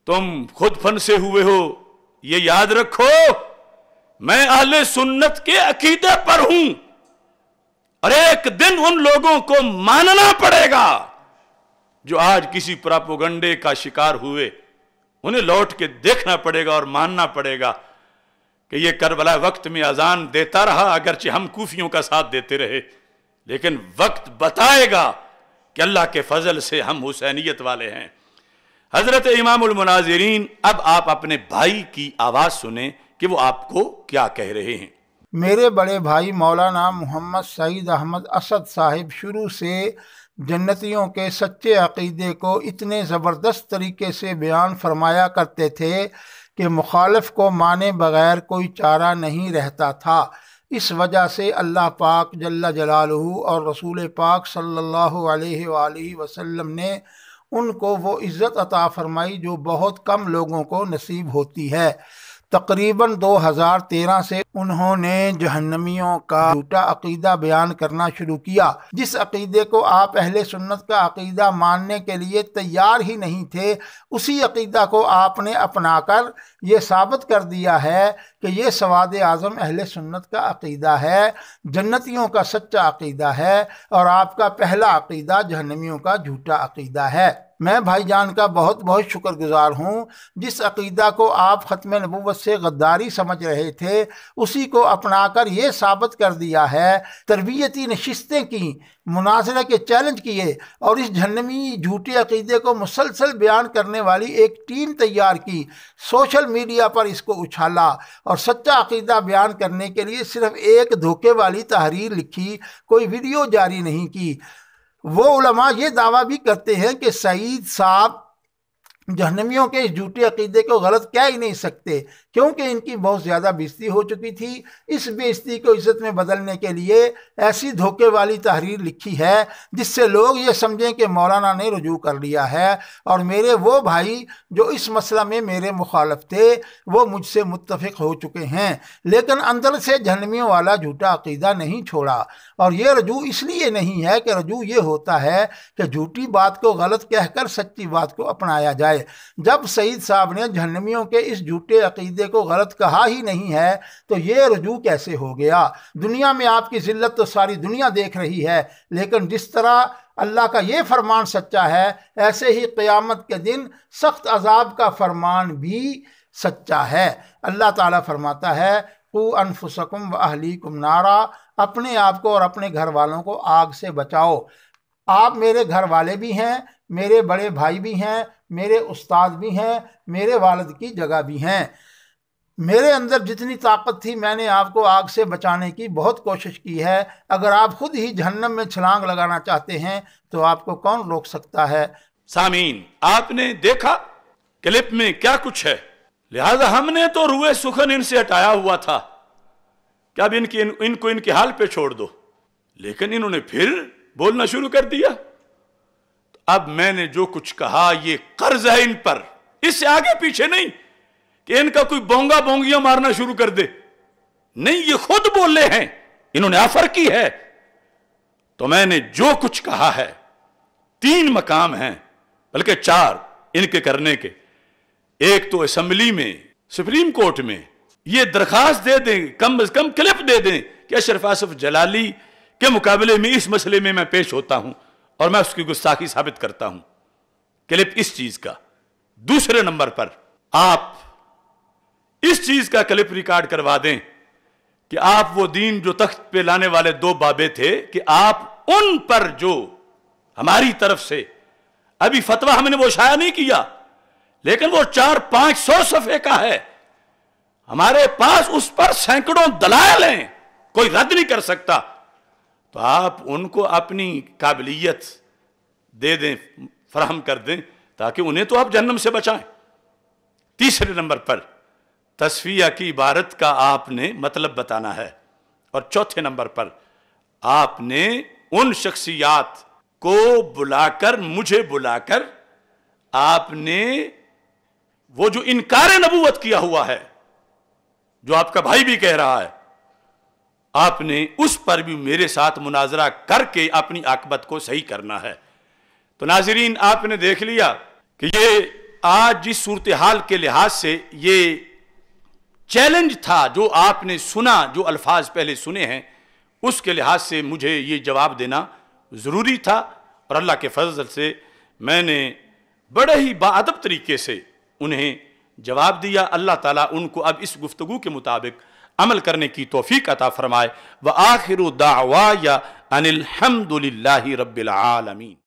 तुम खुद फन से हुए हो ये याद रखो मैं अहले सुन्नत के अकीदे पर हूं और एक दिन उन लोगों को मानना पड़ेगा जो आज किसी प्रापोगंडे का शिकार हुए उन्हें लौट के देखना पड़ेगा और मानना पड़ेगा कि ये करबला वक्त में अजान देता रहा अगरचे हम कूफियों का साथ देते रहे लेकिन वक्त बताएगा कि अल्लाह के फजल से हम हुसैनियत वाले हैं हजरत इमामनाजरीन अब आप अपने भाई की आवाज़ सुने कि वो आपको क्या कह रहे हैं मेरे बड़े भाई मौलाना मोहम्मद सईद अहमद असद साहिब शुरू से जन्नतियों के सच्चे अकीदे को इतने ज़बरदस्त तरीके से बयान फरमाया करते थे कि मुखालफ को माने बगैर कोई चारा नहीं रहता था इस वजह से अल्लाह पाक जल्ला जलालहू और रसूल पाक सल्लल्लाहु अलैहि वसल्लम ने उनको वो इज़्ज़त अता फरमाई जो बहुत कम लोगों को नसीब होती है तकरीबन 2013 से उन्होंने जहन्नमियों का झूठा अकीदा बयान करना शुरू किया जिस अकीदे को आप अहले सुन्नत का अकीदा मानने के लिए तैयार ही नहीं थे उसी अकीदा को आपने अपनाकर ये साबित कर दिया है कि ये सवाद आज़म अहल सुन्नत का अकीदा है जन्नतियों का सच्चा अकीदा है और आपका पहला अकीदा जहन्नमियों का झूठा अकीदा है मैं भाईजान का बहुत बहुत शुक्रगुजार हूँ जिस अकीदा को आप ख़त्म नबूत से गद्दारी समझ रहे थे उसी को अपना कर ये साबित कर दिया है तरबियती नशस्तें की मुनासरे के चैलेंज किए और इस जहनमी झूठे अकीदे को मुसलसल बयान करने वाली एक टीम तैयार की सोशल मीडिया पर इसको उछाला और सच्चा अकीदा बयान करने के लिए सिर्फ एक धोखे वाली तहरीर लिखी कोई वीडियो जारी नहीं की वो उलमा ये दावा भी करते हैं कि सईद साहब जहनवियों के इस झूठे अकीदे को गलत कह ही नहीं सकते क्योंकि इनकी बहुत ज़्यादा बेजती हो चुकी थी इस बेजती को इज्जत में बदलने के लिए ऐसी धोखे वाली तहरीर लिखी है जिससे लोग ये समझें कि मौलाना ने रजू कर लिया है और मेरे वो भाई जो इस मसला में मेरे मुखालफ थे वो मुझसे मुतफ़ हो चुके हैं लेकिन अंदर से जहनमियों वाला झूठा अकीदा नहीं छोड़ा और ये रजू इसलिए नहीं है कि रजू ये होता है कि झूठी बात को गलत कहकर सच्ची बात को अपनाया जाए जब सईद साहब ने जहनमियों के इस झूठे अकीदे अकीदे को गलत कहा ही नहीं है तो ये रजू कैसे हो गया दुनिया में आपकी जिल्लत तो सारी दुनिया देख रही है लेकिन जिस तरह अल्लाह का ये फरमान सच्चा है ऐसे ही क़यामत के दिन सख्त अजाब का फरमान भी सच्चा है अल्लाह ताला फरमाता है कु अनफुसकुम व अहलीकुम नारा अपने आप को और अपने घर वालों को आग से बचाओ आप मेरे घर वाले भी हैं मेरे बड़े भाई भी हैं मेरे उस्ताद भी हैं मेरे वालद की जगह भी हैं मेरे अंदर जितनी ताकत थी मैंने आपको आग से बचाने की बहुत कोशिश की है अगर आप खुद ही जहन्नम में छलांग लगाना चाहते हैं तो आपको कौन रोक सकता है सामीन आपने देखा क्लिप में क्या कुछ है लिहाजा हमने तो रुए सुखन इनसे हटाया हुआ था क्या भी इनकी इन, इनको इनके हाल पे छोड़ दो लेकिन इन्होंने फिर बोलना शुरू कर दिया तो अब मैंने जो कुछ कहा ये कर्ज है इन पर इससे आगे पीछे नहीं कि इनका कोई बोंगा बोंगियां मारना शुरू कर दे नहीं ये खुद बोले हैं इन्होंने आफर की है तो मैंने जो कुछ कहा है तीन मकाम हैं बल्कि चार इनके करने के एक तो असेंबली में सुप्रीम कोर्ट में ये दरखास्त दे दें कम अज कम क्लिप दे दें कि अशरफ आसफ जलाली के मुकाबले में इस मसले में मैं पेश होता हूं और मैं उसकी गुस्ताखी साबित करता हूं क्लिप इस चीज का दूसरे नंबर पर आप इस चीज का क्लिप रिकॉर्ड करवा दें कि आप वो दीन जो तख्त पे लाने वाले दो बाबे थे कि आप उन पर जो हमारी तरफ से अभी फतवा हमने वो शाया नहीं किया लेकिन वो चार पांच सौ सफे का है हमारे पास उस पर सैकड़ों दलाल हैं कोई रद्द नहीं कर सकता तो आप उनको अपनी काबिलियत दे दें फ्राहम कर दें ताकि उन्हें तो आप जन्म से बचाएं तीसरे नंबर पर तस्वीर की इबारत का आपने मतलब बताना है और चौथे नंबर पर आपने उन शख्सियात को बुलाकर मुझे बुलाकर आपने वो जो इनकार नबूवत किया हुआ है जो आपका भाई भी कह रहा है आपने उस पर भी मेरे साथ मुनाजरा करके अपनी आकबत को सही करना है तो नाजरीन आपने देख लिया कि ये आज जिस सूरत हाल के लिहाज से ये चैलेंज था जो आपने सुना जो अल्फाज पहले सुने हैं उसके लिहाज से मुझे ये जवाब देना ज़रूरी था और अल्लाह के फजल से मैंने बड़े ही बादब तरीके से उन्हें जवाब दिया अल्लाह ताला उनको अब इस गुफ्तु के मुताबिक अमल करने की तोफ़ी अता फ़रमाए व आखिर दावा या अनिलहमदिल्ला रबालमीन